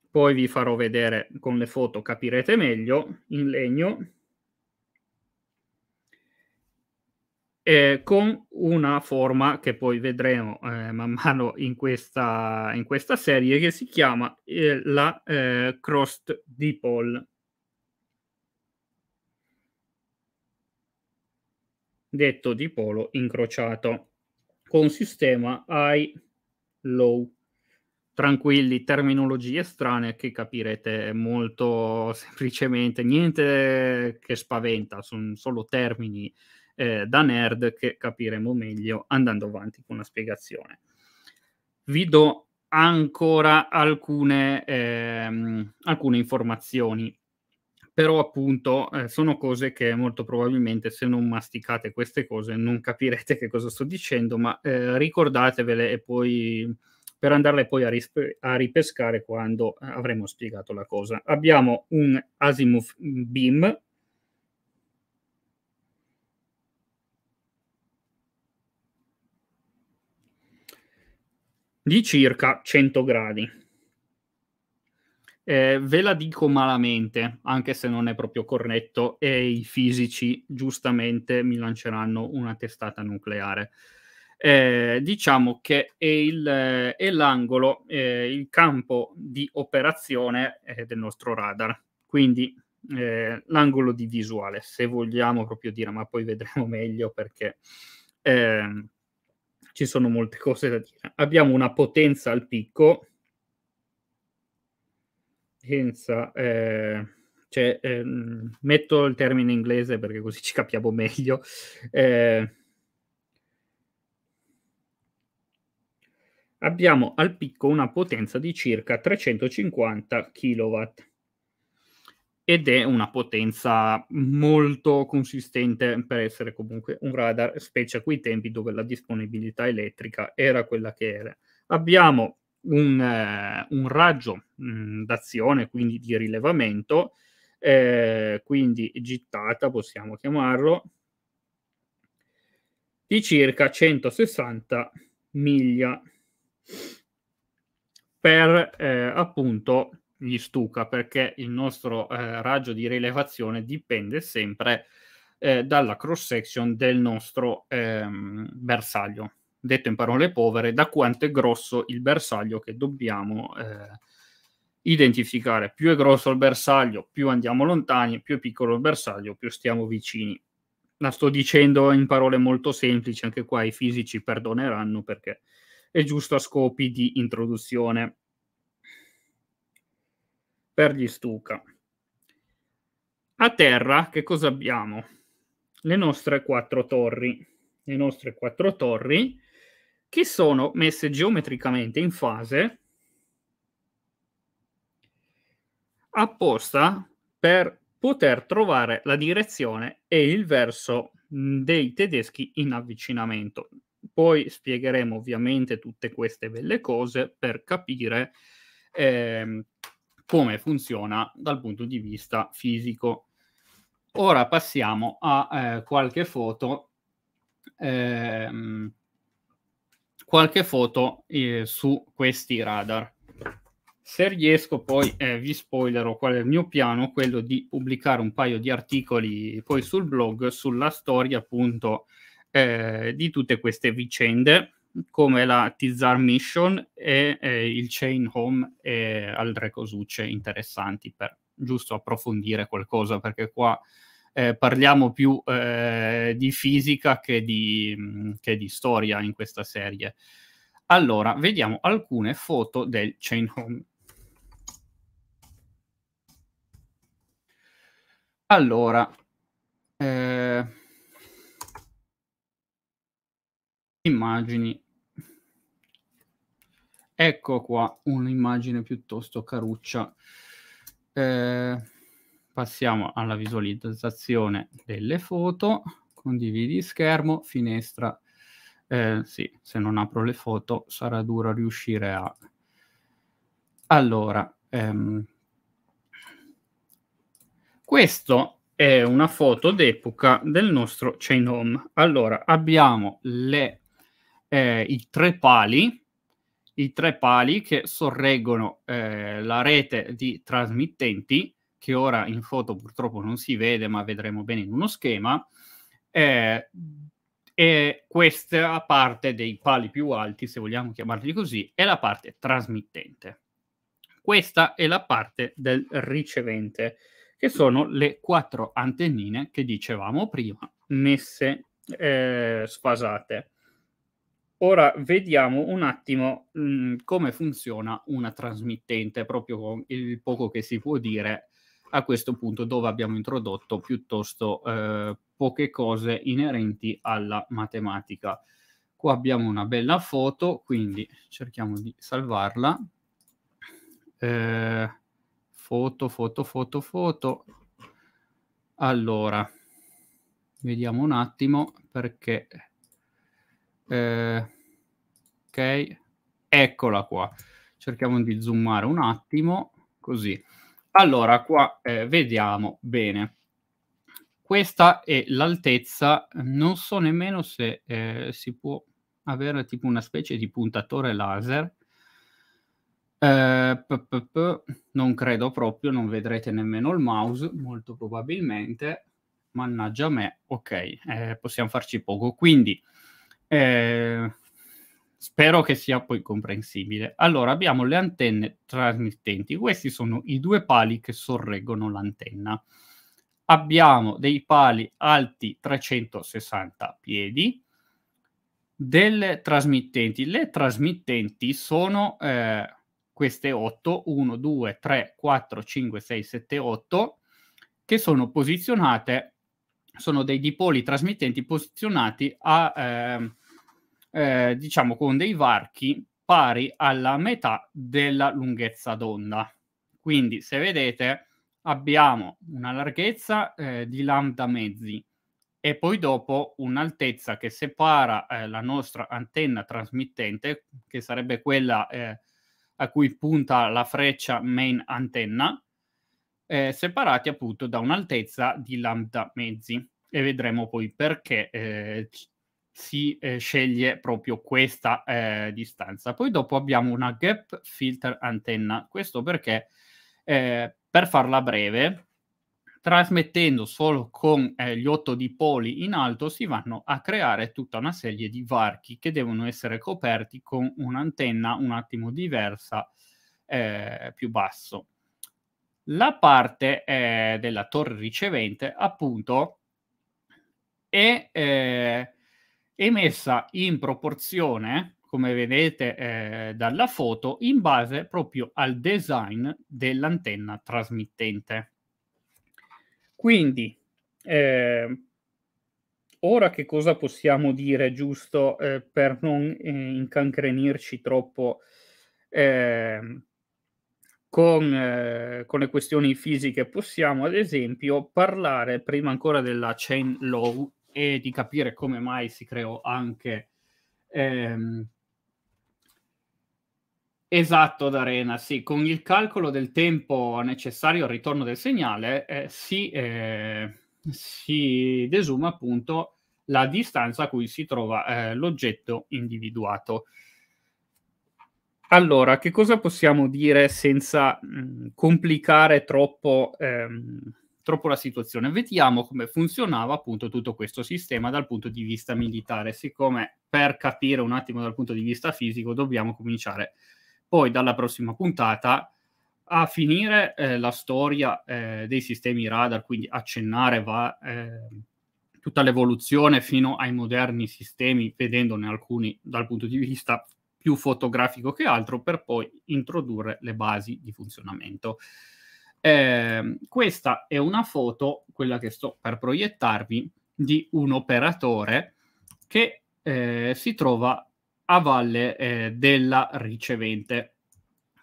poi vi farò vedere con le foto, capirete meglio, in legno, e con una forma che poi vedremo eh, man mano in questa, in questa, serie che si chiama eh, la eh, Crossed Dipole. detto dipolo incrociato con sistema high low tranquilli, terminologie strane che capirete molto semplicemente, niente che spaventa, sono solo termini eh, da nerd che capiremo meglio andando avanti con la spiegazione. Vi do ancora alcune, ehm, alcune informazioni però appunto eh, sono cose che molto probabilmente se non masticate queste cose non capirete che cosa sto dicendo, ma eh, ricordatevele e poi per andarle poi a, rispe- a ripescare quando eh, avremo spiegato la cosa. Abbiamo un Asimov Beam di circa 100 gradi. Eh, ve la dico malamente, anche se non è proprio corretto, e i fisici giustamente mi lanceranno una testata nucleare eh, diciamo che è, il, è l'angolo, eh, il campo di operazione eh, del nostro radar, quindi eh, l'angolo di visuale, se vogliamo proprio dire, ma poi vedremo meglio perché ehm, ci sono molte cose da dire. Abbiamo una potenza al picco, potenza, eh, cioè, ehm, metto il termine inglese perché così ci capiamo meglio. Eh, abbiamo al picco una potenza di circa 350 kW ed è una potenza molto consistente per essere comunque un radar, specie a quei tempi dove la disponibilità elettrica era quella che era. Abbiamo un, eh, un raggio mh, mm, d'azione, quindi di rilevamento, eh, quindi gittata possiamo chiamarlo, di circa 160 miglia per eh, appunto gli stuca, perché il nostro eh, raggio di rilevazione dipende sempre eh, dalla cross section del nostro ehm, bersaglio. Detto in parole povere, da quanto è grosso il bersaglio che dobbiamo eh, identificare. Più è grosso il bersaglio, più andiamo lontani, più è piccolo il bersaglio, più stiamo vicini. La sto dicendo in parole molto semplici, anche qua i fisici perdoneranno perché è giusto a scopi di introduzione. Per gli stuca. A terra che cosa abbiamo? Le nostre quattro torri. Le nostre quattro torri che sono messe geometricamente in fase apposta per poter trovare la direzione e il verso mm, dei tedeschi in avvicinamento. Poi spiegheremo ovviamente tutte queste belle cose per capire eh, come funziona dal punto di vista fisico. Ora passiamo a eh, qualche foto, ehm, qualche foto eh, su questi radar. Se riesco poi eh, vi spoilerò qual è il mio piano, quello di pubblicare un paio di articoli poi sul blog sulla storia appunto eh, di tutte queste vicende come la Tizar Mission e eh, il Chain Home e altre cosucce interessanti per giusto approfondire qualcosa perché qua eh, parliamo più eh, di fisica che di, mm, che di, storia in questa serie. Allora, vediamo alcune foto del Chain Home. Allora, eh, Immagini. Ecco qua un'immagine piuttosto caruccia. Eh, passiamo alla visualizzazione delle foto. Condividi schermo, finestra. Eh, sì, se non apro le foto sarà dura riuscire a... Allora, ehm, questo è una foto d'epoca del nostro chain home. Allora, abbiamo le eh, i tre pali, i tre pali che sorreggono eh, la rete di trasmittenti, che ora in foto purtroppo non si vede, ma vedremo bene in uno schema, eh, e questa parte dei pali più alti, se vogliamo chiamarli così, è la parte trasmittente. Questa è la parte del ricevente, che sono le quattro antennine che dicevamo prima, messe eh, sfasate. Ora vediamo un attimo mh, mm, come funziona una trasmittente, proprio con il poco che si può dire a questo punto dove abbiamo introdotto piuttosto eh, poche cose inerenti alla matematica. Qua abbiamo una bella foto, quindi cerchiamo di salvarla. Eh, foto, foto, foto, foto. Allora, vediamo un attimo perché eh, ok, eccola qua. Cerchiamo di zoomare un attimo, così. Allora, qua eh, vediamo bene. Questa è l'altezza, non so nemmeno se eh, si può avere tipo una specie di puntatore laser. Eh, non credo proprio, non vedrete nemmeno il mouse, molto probabilmente. Mannaggia me, ok, eh, possiamo farci poco. Quindi, eh, spero che sia poi comprensibile. Allora, abbiamo le antenne trasmittenti. Questi sono i due pali che sorreggono l'antenna. Abbiamo dei pali alti 360 piedi delle trasmittenti. Le trasmittenti sono eh, queste 8, 1, 2, 3, 4, 5, 6, 7, 8, che sono posizionate, sono dei dipoli trasmittenti posizionati a... Eh, eh, diciamo con dei varchi pari alla metà della lunghezza d'onda. Quindi se vedete abbiamo una larghezza eh, di lambda mezzi e poi dopo un'altezza che separa eh, la nostra antenna trasmittente, che sarebbe quella eh, a cui punta la freccia main antenna, eh, separati appunto da un'altezza di lambda mezzi. E vedremo poi perché eh, si eh, sceglie proprio questa eh, distanza. Poi dopo abbiamo una gap filter antenna, questo perché eh, per farla breve, trasmettendo solo con eh, gli otto dipoli in alto si vanno a creare tutta una serie di varchi che devono essere coperti con un'antenna un attimo diversa, eh, più basso. La parte eh, della torre ricevente appunto è è messa in proporzione, come vedete eh, dalla foto, in base proprio al design dell'antenna trasmittente. Quindi, eh, ora che cosa possiamo dire giusto eh, per non eh, incancrenirci troppo ehm, con, eh, con, le questioni fisiche possiamo ad esempio parlare prima ancora della chain low e di capire come mai si creò anche ehm... Esatto, D'Arena, sì, con il calcolo del tempo necessario al ritorno del segnale eh, si, eh, si, desuma appunto la distanza a cui si trova eh, l'oggetto individuato. Allora, che cosa possiamo dire senza mh, mm, complicare troppo ehm, troppo la situazione. Vediamo come funzionava appunto tutto questo sistema dal punto di vista militare, siccome per capire un attimo dal punto di vista fisico dobbiamo cominciare poi dalla prossima puntata a finire eh, la storia eh, dei sistemi radar, quindi accennare va, eh, tutta l'evoluzione fino ai moderni sistemi, vedendone alcuni dal punto di vista più fotografico che altro, per poi introdurre le basi di funzionamento. Eh, questa è una foto, quella che sto per proiettarvi, di un operatore che eh, si trova a valle eh, della ricevente.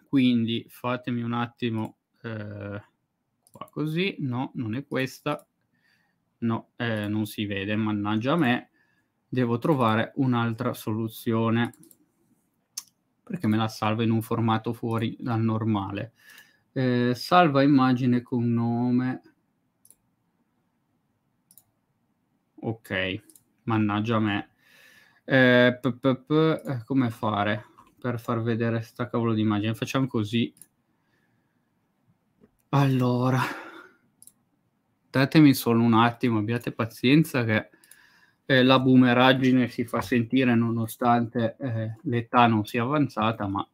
Quindi fatemi un attimo eh, qua così, no, non è questa, no, eh, non si vede, mannaggia a me, devo trovare un'altra soluzione perché me la salvo in un formato fuori dal normale eh, salva immagine con nome. Ok, mannaggia me. Eh, p -p -p eh, come fare per far vedere sta cavolo di immagine? Facciamo così. Allora, datemi solo un attimo, abbiate pazienza che eh, la boomeraggine si fa sentire nonostante eh, l'età non sia avanzata, ma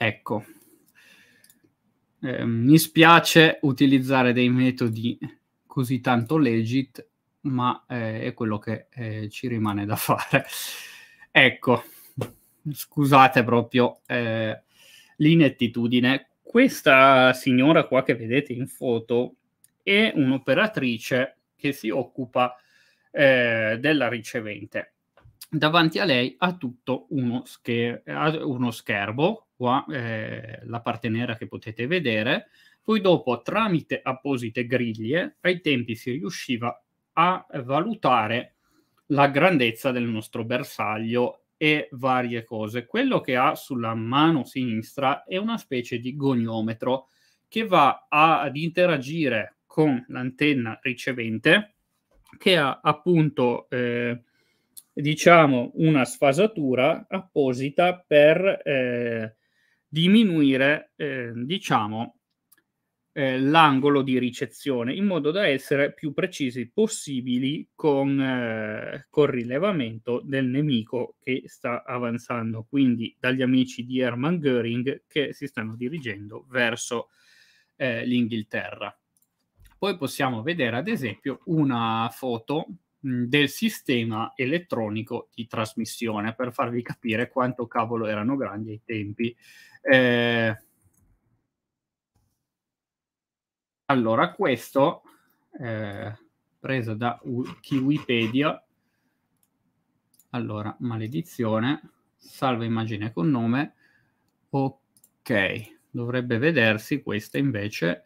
Ecco, eh, mi spiace utilizzare dei metodi così tanto legit, ma eh, è quello che eh, ci rimane da fare. Ecco, scusate proprio eh, l'inettitudine. Questa signora qua che vedete in foto è un'operatrice che si occupa eh, della ricevente davanti a lei ha tutto uno, scher- uno schermo, qua eh, la parte nera che potete vedere, poi dopo tramite apposite griglie ai tempi si riusciva a valutare la grandezza del nostro bersaglio e varie cose. Quello che ha sulla mano sinistra è una specie di goniometro che va a, ad interagire con l'antenna ricevente che ha appunto eh, diciamo, una sfasatura apposita per eh, diminuire, eh, diciamo, eh, l'angolo di ricezione in modo da essere più precisi possibili con, il eh, rilevamento del nemico che sta avanzando, quindi dagli amici di Hermann Göring che si stanno dirigendo verso eh, l'Inghilterra. Poi possiamo vedere ad esempio una foto del sistema elettronico di trasmissione per farvi capire quanto cavolo erano grandi ai tempi. Eh, allora, questo eh, preso da Wikipedia. Allora, maledizione, salva immagine con nome. Ok, dovrebbe vedersi questa invece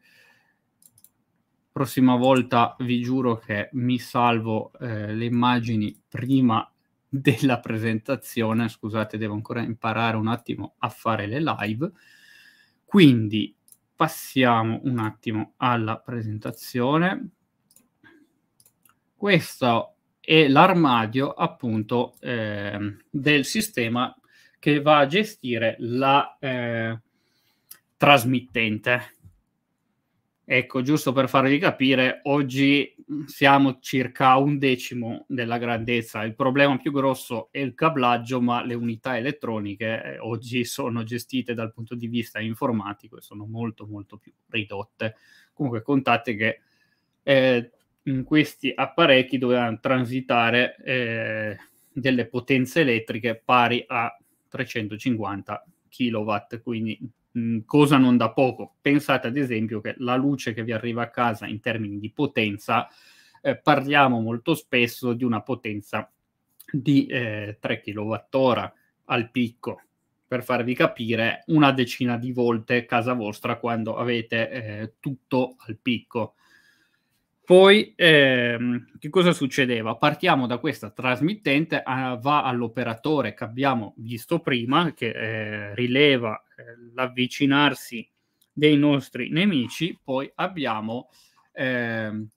prossima volta vi giuro che mi salvo eh, le immagini prima della presentazione. Scusate, devo ancora imparare un attimo a fare le live. Quindi passiamo un attimo alla presentazione. Questo è l'armadio appunto eh, del sistema che va a gestire la eh, trasmittente Ecco, giusto per farvi capire, oggi siamo circa un decimo della grandezza. Il problema più grosso è il cablaggio, ma le unità elettroniche eh, oggi sono gestite dal punto di vista informatico e sono molto molto più ridotte. Comunque contate che eh, in questi apparecchi dovevano transitare eh, delle potenze elettriche pari a 350 kW, quindi cosa non da poco. Pensate ad esempio che la luce che vi arriva a casa in termini di potenza, eh, parliamo molto spesso di una potenza di eh, 3 kWh al picco, per farvi capire una decina di volte casa vostra quando avete eh, tutto al picco. Poi ehm, che cosa succedeva? Partiamo da questa trasmittente, a, va all'operatore che abbiamo visto prima, che eh, rileva eh, l'avvicinarsi dei nostri nemici, poi abbiamo ehm,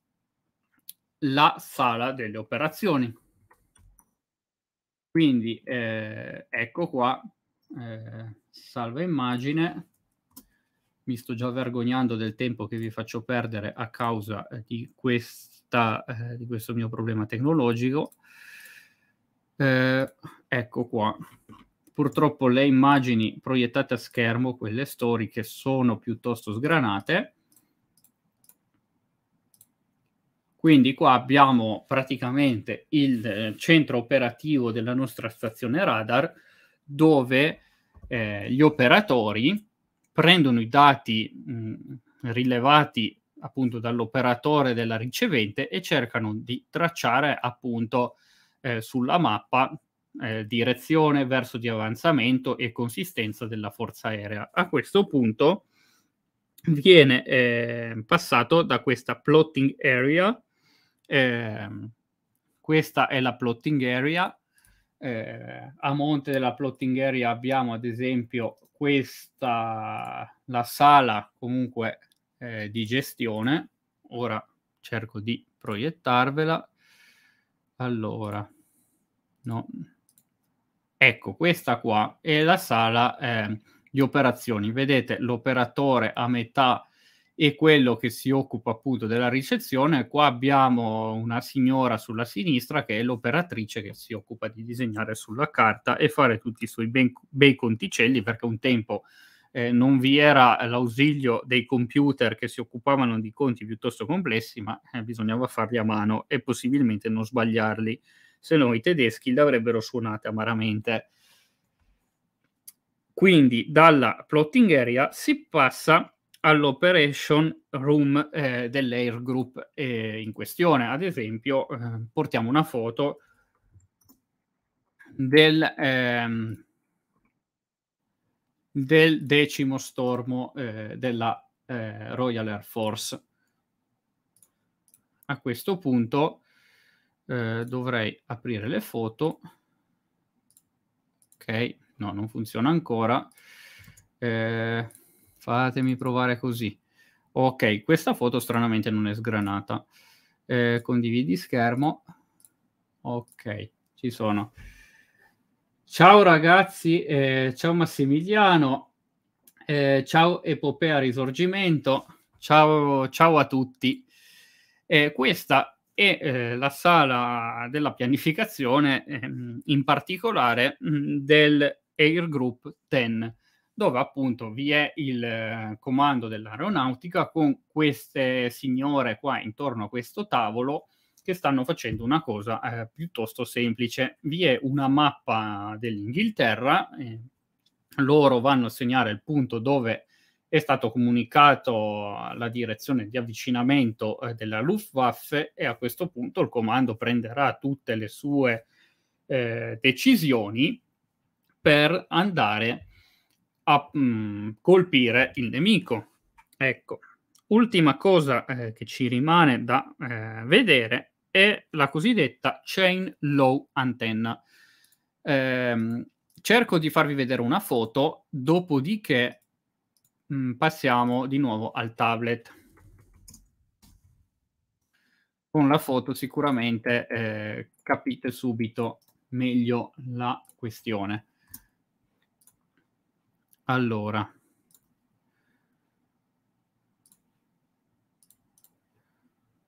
la sala delle operazioni. Quindi eh, ecco qua, eh, salva immagine, mi sto già vergognando del tempo che vi faccio perdere a causa eh, di, questa, eh, di questo mio problema tecnologico. Eh, ecco qua. Purtroppo le immagini proiettate a schermo, quelle storiche, sono piuttosto sgranate. Quindi qua abbiamo praticamente il eh, centro operativo della nostra stazione radar dove eh, gli operatori prendono i dati mh, rilevati appunto dall'operatore della ricevente e cercano di tracciare appunto eh, sulla mappa eh, direzione, verso di avanzamento e consistenza della forza aerea. A questo punto viene eh, passato da questa plotting area, ehm, questa è la plotting area, eh, a monte della plotting area abbiamo ad esempio questa la sala comunque eh, di gestione. Ora cerco di proiettarvela. Allora, no. Ecco, questa qua è la sala eh, di operazioni. Vedete l'operatore a metà e quello che si occupa appunto della ricezione. Qua abbiamo una signora sulla sinistra che è l'operatrice che si occupa di disegnare sulla carta e fare tutti i suoi ben, bei conticelli perché un tempo eh, non vi era l'ausilio dei computer che si occupavano di conti piuttosto complessi, ma eh, bisognava farli a mano e possibilmente non sbagliarli, se no i tedeschi l'avrebbero suonata amaramente. Quindi dalla plotting area si passa all'operation room eh, dell'Air Group eh, in questione. Ad esempio, eh, portiamo una foto del, ehm, del decimo stormo eh, della eh, Royal Air Force. A questo punto eh, dovrei aprire le foto. Ok, no, non funziona ancora. Eh, Fatemi provare così. Ok, questa foto stranamente non è sgranata. Eh, condividi schermo. Ok, ci sono. Ciao ragazzi, eh, ciao Massimiliano, eh, ciao Epopea Risorgimento, ciao, ciao a tutti. Eh, questa è eh, la sala della pianificazione, ehm, in particolare mh, mm, del Air Group 10 dove appunto vi è il eh, comando dell'aeronautica con queste signore qua intorno a questo tavolo che stanno facendo una cosa eh, piuttosto semplice. Vi è una mappa dell'Inghilterra, eh, loro vanno a segnare il punto dove è stato comunicato la direzione di avvicinamento eh, della Luftwaffe e a questo punto il comando prenderà tutte le sue eh, decisioni per andare a mh, mm, colpire il nemico. Ecco, ultima cosa eh, che ci rimane da eh, vedere è la cosiddetta chain low antenna. Ehm, cerco di farvi vedere una foto, dopodiché mh, mm, passiamo di nuovo al tablet. Con la foto sicuramente eh, capite subito meglio la questione. Allora.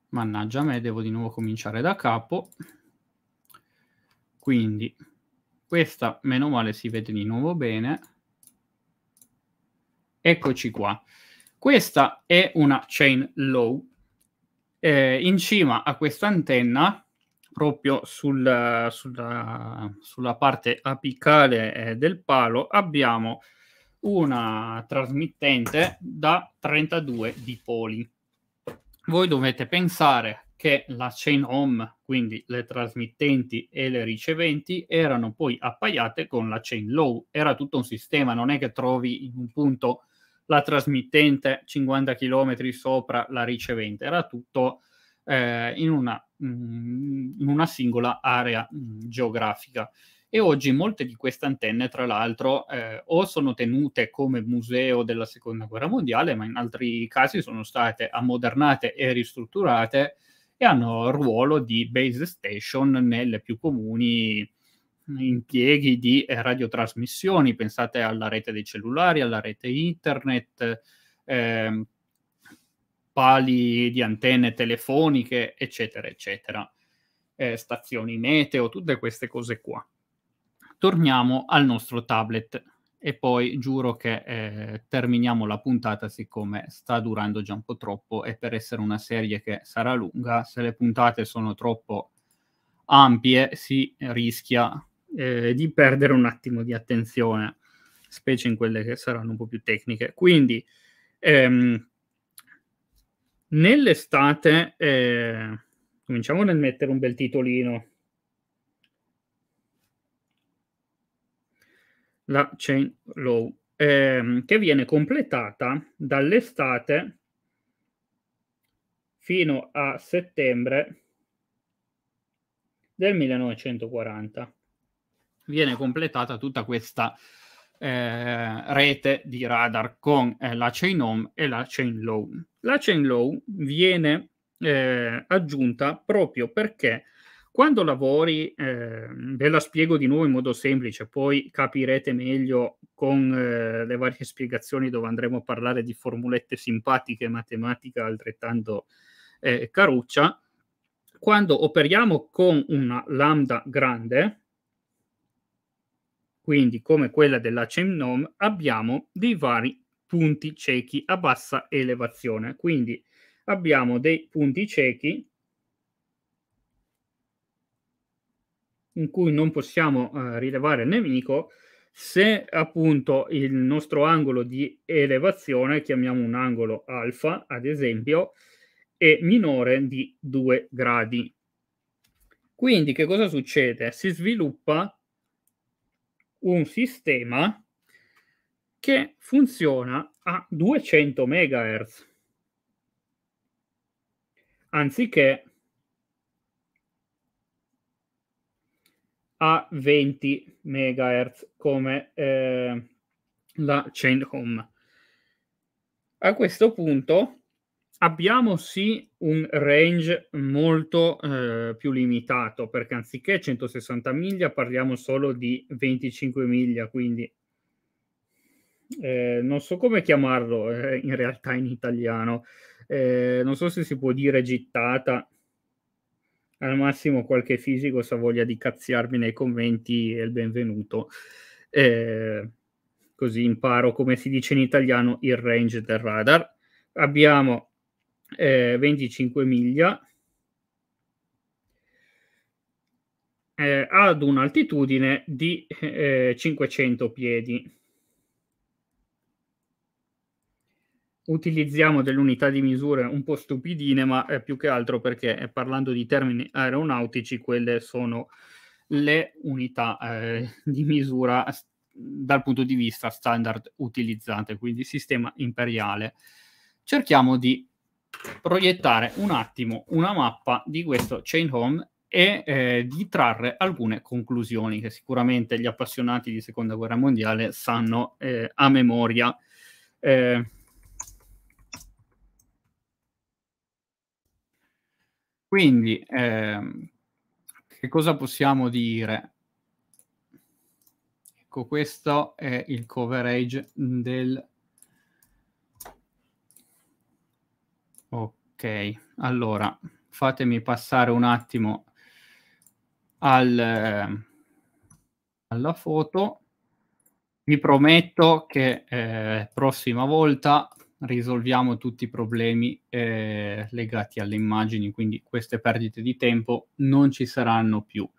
Mannaggia me, devo di nuovo cominciare da capo. Quindi, questa, meno male, si vede di nuovo bene. Eccoci qua. Questa è una chain low. Eh, in cima a questa antenna, proprio sul, sulla, sulla, parte apicale eh, del palo, abbiamo una trasmittente da 32 dipoli. Voi dovete pensare che la chain home, quindi le trasmittenti e le riceventi, erano poi appaiate con la chain low. Era tutto un sistema, non è che trovi in un punto la trasmittente 50 km sopra la ricevente, era tutto eh, in, una, mm, in, una, singola area mm, geografica e oggi molte di queste antenne, tra l'altro, eh, o sono tenute come museo della seconda guerra mondiale, ma in altri casi sono state ammodernate e ristrutturate e hanno ruolo di base station nelle più comuni impieghi di eh, radiotrasmissioni, pensate alla rete dei cellulari, alla rete internet, eh, pali di antenne telefoniche, eccetera, eccetera, eh, stazioni meteo, tutte queste cose qua torniamo al nostro tablet e poi giuro che eh, terminiamo la puntata siccome sta durando già un po' troppo e per essere una serie che sarà lunga, se le puntate sono troppo ampie si rischia eh, di perdere un attimo di attenzione, specie in quelle che saranno un po' più tecniche. Quindi ehm, nell'estate, eh, cominciamo nel mettere un bel titolino la chain low ehm, che viene completata dall'estate fino a settembre del 1940. Viene completata tutta questa eh, rete di radar con eh, la chain home e la chain low La chain low viene eh, aggiunta proprio perché quando lavori, eh, ve la spiego di nuovo in modo semplice, poi capirete meglio con eh, le varie spiegazioni dove andremo a parlare di formulette simpatiche, matematica altrettanto eh, caruccia. Quando operiamo con una lambda grande, quindi come quella della CEMNOM, abbiamo dei vari punti ciechi a bassa elevazione. Quindi abbiamo dei punti ciechi in cui non possiamo eh, rilevare il nemico se appunto il nostro angolo di elevazione, chiamiamo un angolo alfa ad esempio, è minore di 2 gradi. Quindi che cosa succede? Si sviluppa un sistema che funziona a 200 MHz anziché a 20 MHz come eh, la chain home. A questo punto abbiamo sì un range molto eh, più limitato perché anziché 160 miglia parliamo solo di 25 miglia, quindi eh, non so come chiamarlo eh, in realtà in italiano, eh, non so se si può dire gittata al massimo qualche fisico se ha voglia di cazziarmi nei commenti è il benvenuto. Eh, così imparo come si dice in italiano il range del radar. Abbiamo eh, 25 miglia eh, ad un'altitudine di 500 eh, piedi. utilizziamo delle unità di misure un po' stupidine, ma è più che altro perché eh, parlando di termini aeronautici, quelle sono le unità eh, di misura dal punto di vista standard utilizzate, quindi sistema imperiale. Cerchiamo di proiettare un attimo una mappa di questo chain home e eh, di trarre alcune conclusioni che sicuramente gli appassionati di seconda guerra mondiale sanno eh, a memoria. Eh, Quindi, ehm, che cosa possiamo dire? Ecco, questo è il coverage del... Ok, allora, fatemi passare un attimo al, eh, alla foto. Vi prometto che eh, prossima volta risolviamo tutti i problemi eh, legati alle immagini, quindi queste perdite di tempo non ci saranno più.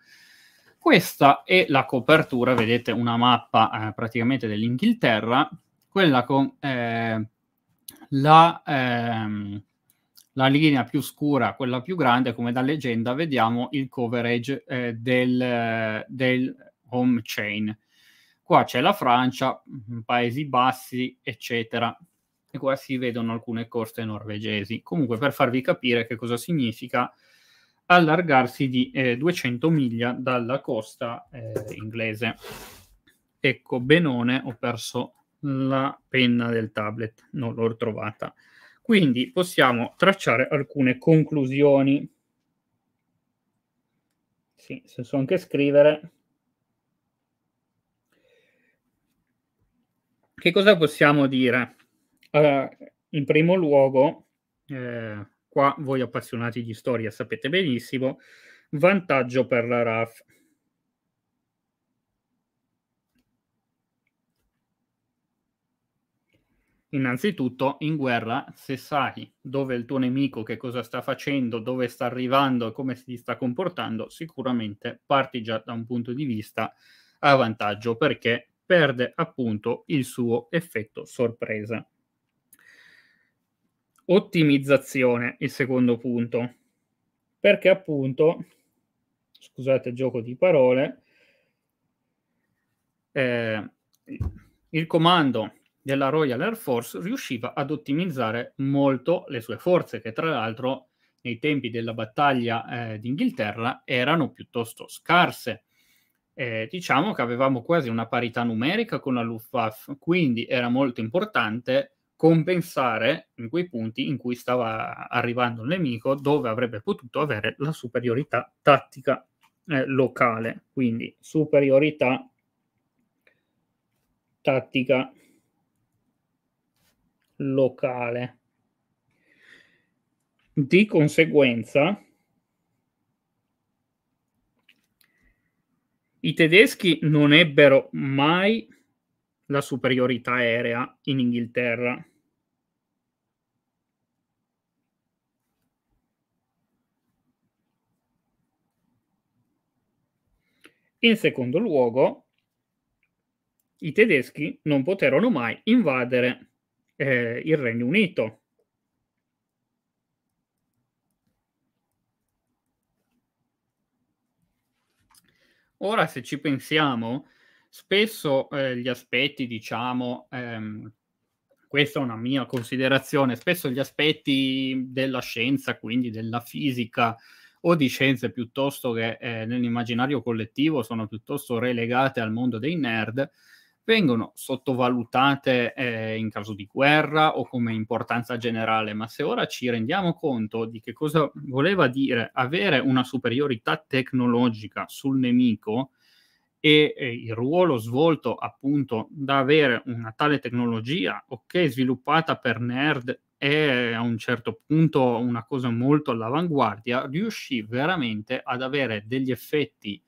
Questa è la copertura, vedete una mappa eh, praticamente dell'Inghilterra, quella con eh, la, ehm, la, linea più scura, quella più grande, come da leggenda vediamo il coverage eh, del, del, home chain. Qua c'è la Francia, mm, Paesi Bassi, eccetera e qua si vedono alcune coste norvegesi. Comunque, per farvi capire che cosa significa allargarsi di eh, 200 miglia dalla costa eh, inglese. Ecco, benone, ho perso la penna del tablet, non l'ho trovata. Quindi possiamo tracciare alcune conclusioni. Sì, se so anche scrivere. Che cosa possiamo dire? Allora, eh, in primo luogo, eh, qua voi appassionati di storia sapete benissimo, vantaggio per la RAF. Innanzitutto, in guerra, se sai dove è il tuo nemico, che cosa sta facendo, dove sta arrivando e come si sta comportando, sicuramente parti già da un punto di vista a vantaggio perché perde appunto il suo effetto sorpresa ottimizzazione, il secondo punto, perché appunto, scusate il gioco di parole, eh, il comando della Royal Air Force riusciva ad ottimizzare molto le sue forze, che tra l'altro nei tempi della battaglia eh, d'Inghilterra erano piuttosto scarse. Eh, diciamo che avevamo quasi una parità numerica con la Luftwaffe, quindi era molto importante compensare in quei punti in cui stava arrivando il nemico, dove avrebbe potuto avere la superiorità tattica eh, locale. Quindi superiorità tattica locale. Di conseguenza, i tedeschi non ebbero mai la superiorità aerea in Inghilterra. In secondo luogo, i tedeschi non poterono mai invadere eh, il Regno Unito. Ora, se ci pensiamo, Spesso eh, gli aspetti, diciamo, ehm, questa è una mia considerazione, spesso gli aspetti della scienza, quindi della fisica o di scienze piuttosto che eh, nell'immaginario collettivo sono piuttosto relegate al mondo dei nerd, vengono sottovalutate eh, in caso di guerra o come importanza generale, ma se ora ci rendiamo conto di che cosa voleva dire avere una superiorità tecnologica sul nemico, e il ruolo svolto appunto da avere una tale tecnologia, ok, sviluppata per nerd e a un certo punto una cosa molto all'avanguardia, riuscì veramente ad avere degli effetti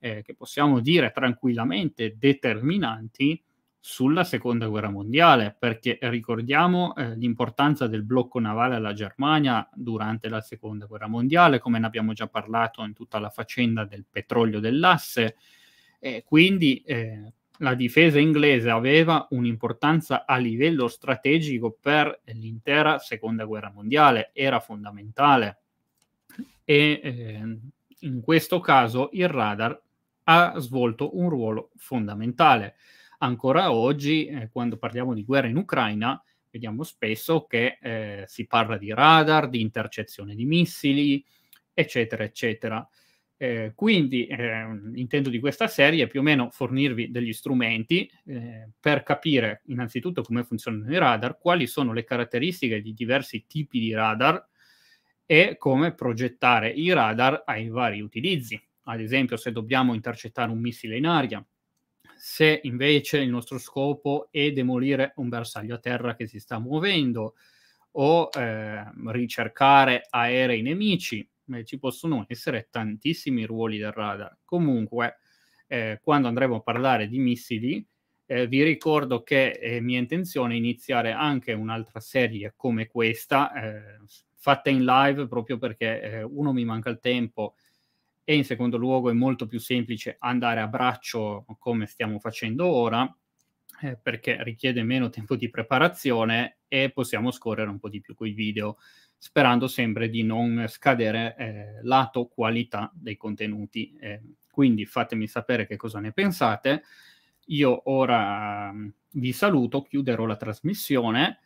eh, che possiamo dire tranquillamente determinanti sulla seconda guerra mondiale, perché ricordiamo eh, l'importanza del blocco navale alla Germania durante la seconda guerra mondiale, come ne abbiamo già parlato in tutta la faccenda del petrolio dell'asse, e quindi eh, la difesa inglese aveva un'importanza a livello strategico per l'intera seconda guerra mondiale, era fondamentale. E eh, in questo caso il radar ha svolto un ruolo fondamentale. Ancora oggi, eh, quando parliamo di guerra in Ucraina, vediamo spesso che eh, si parla di radar, di intercezione di missili, eccetera, eccetera. Eh, quindi eh, l'intento di questa serie è più o meno fornirvi degli strumenti eh, per capire innanzitutto come funzionano i radar, quali sono le caratteristiche di diversi tipi di radar e come progettare i radar ai vari utilizzi. Ad esempio se dobbiamo intercettare un missile in aria, se invece il nostro scopo è demolire un bersaglio a terra che si sta muovendo o ehm, ricercare aerei nemici eh, ci possono essere tantissimi ruoli del radar. Comunque, eh, quando andremo a parlare di missili, eh, vi ricordo che è mia intenzione iniziare anche un'altra serie come questa, eh, fatta in live proprio perché eh, uno mi manca il tempo e in secondo luogo è molto più semplice andare a braccio come stiamo facendo ora eh, perché richiede meno tempo di preparazione e possiamo scorrere un po' di più con i video sperando sempre di non scadere eh, lato qualità dei contenuti. Eh, quindi fatemi sapere che cosa ne pensate. Io ora mm, vi saluto, chiuderò la trasmissione.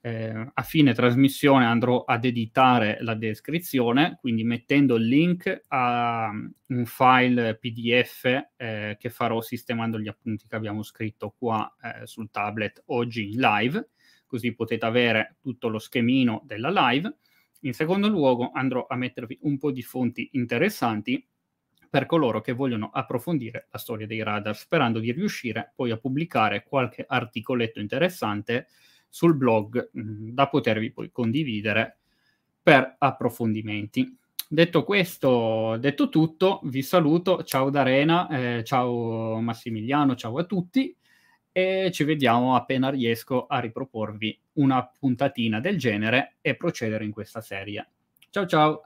Eh, a fine trasmissione andrò ad editare la descrizione, quindi mettendo il link a mm, un file PDF eh, che farò sistemando gli appunti che abbiamo scritto qua eh, sul tablet oggi in live così potete avere tutto lo schemino della live. In secondo luogo andrò a mettervi un po' di fonti interessanti per coloro che vogliono approfondire la storia dei radar, sperando di riuscire poi a pubblicare qualche articoletto interessante sul blog mm, da potervi poi condividere per approfondimenti. Detto questo, detto tutto, vi saluto, ciao D'Arena, eh, ciao Massimiliano, ciao a tutti e ci vediamo appena riesco a riproporvi una puntatina del genere e procedere in questa serie. Ciao ciao!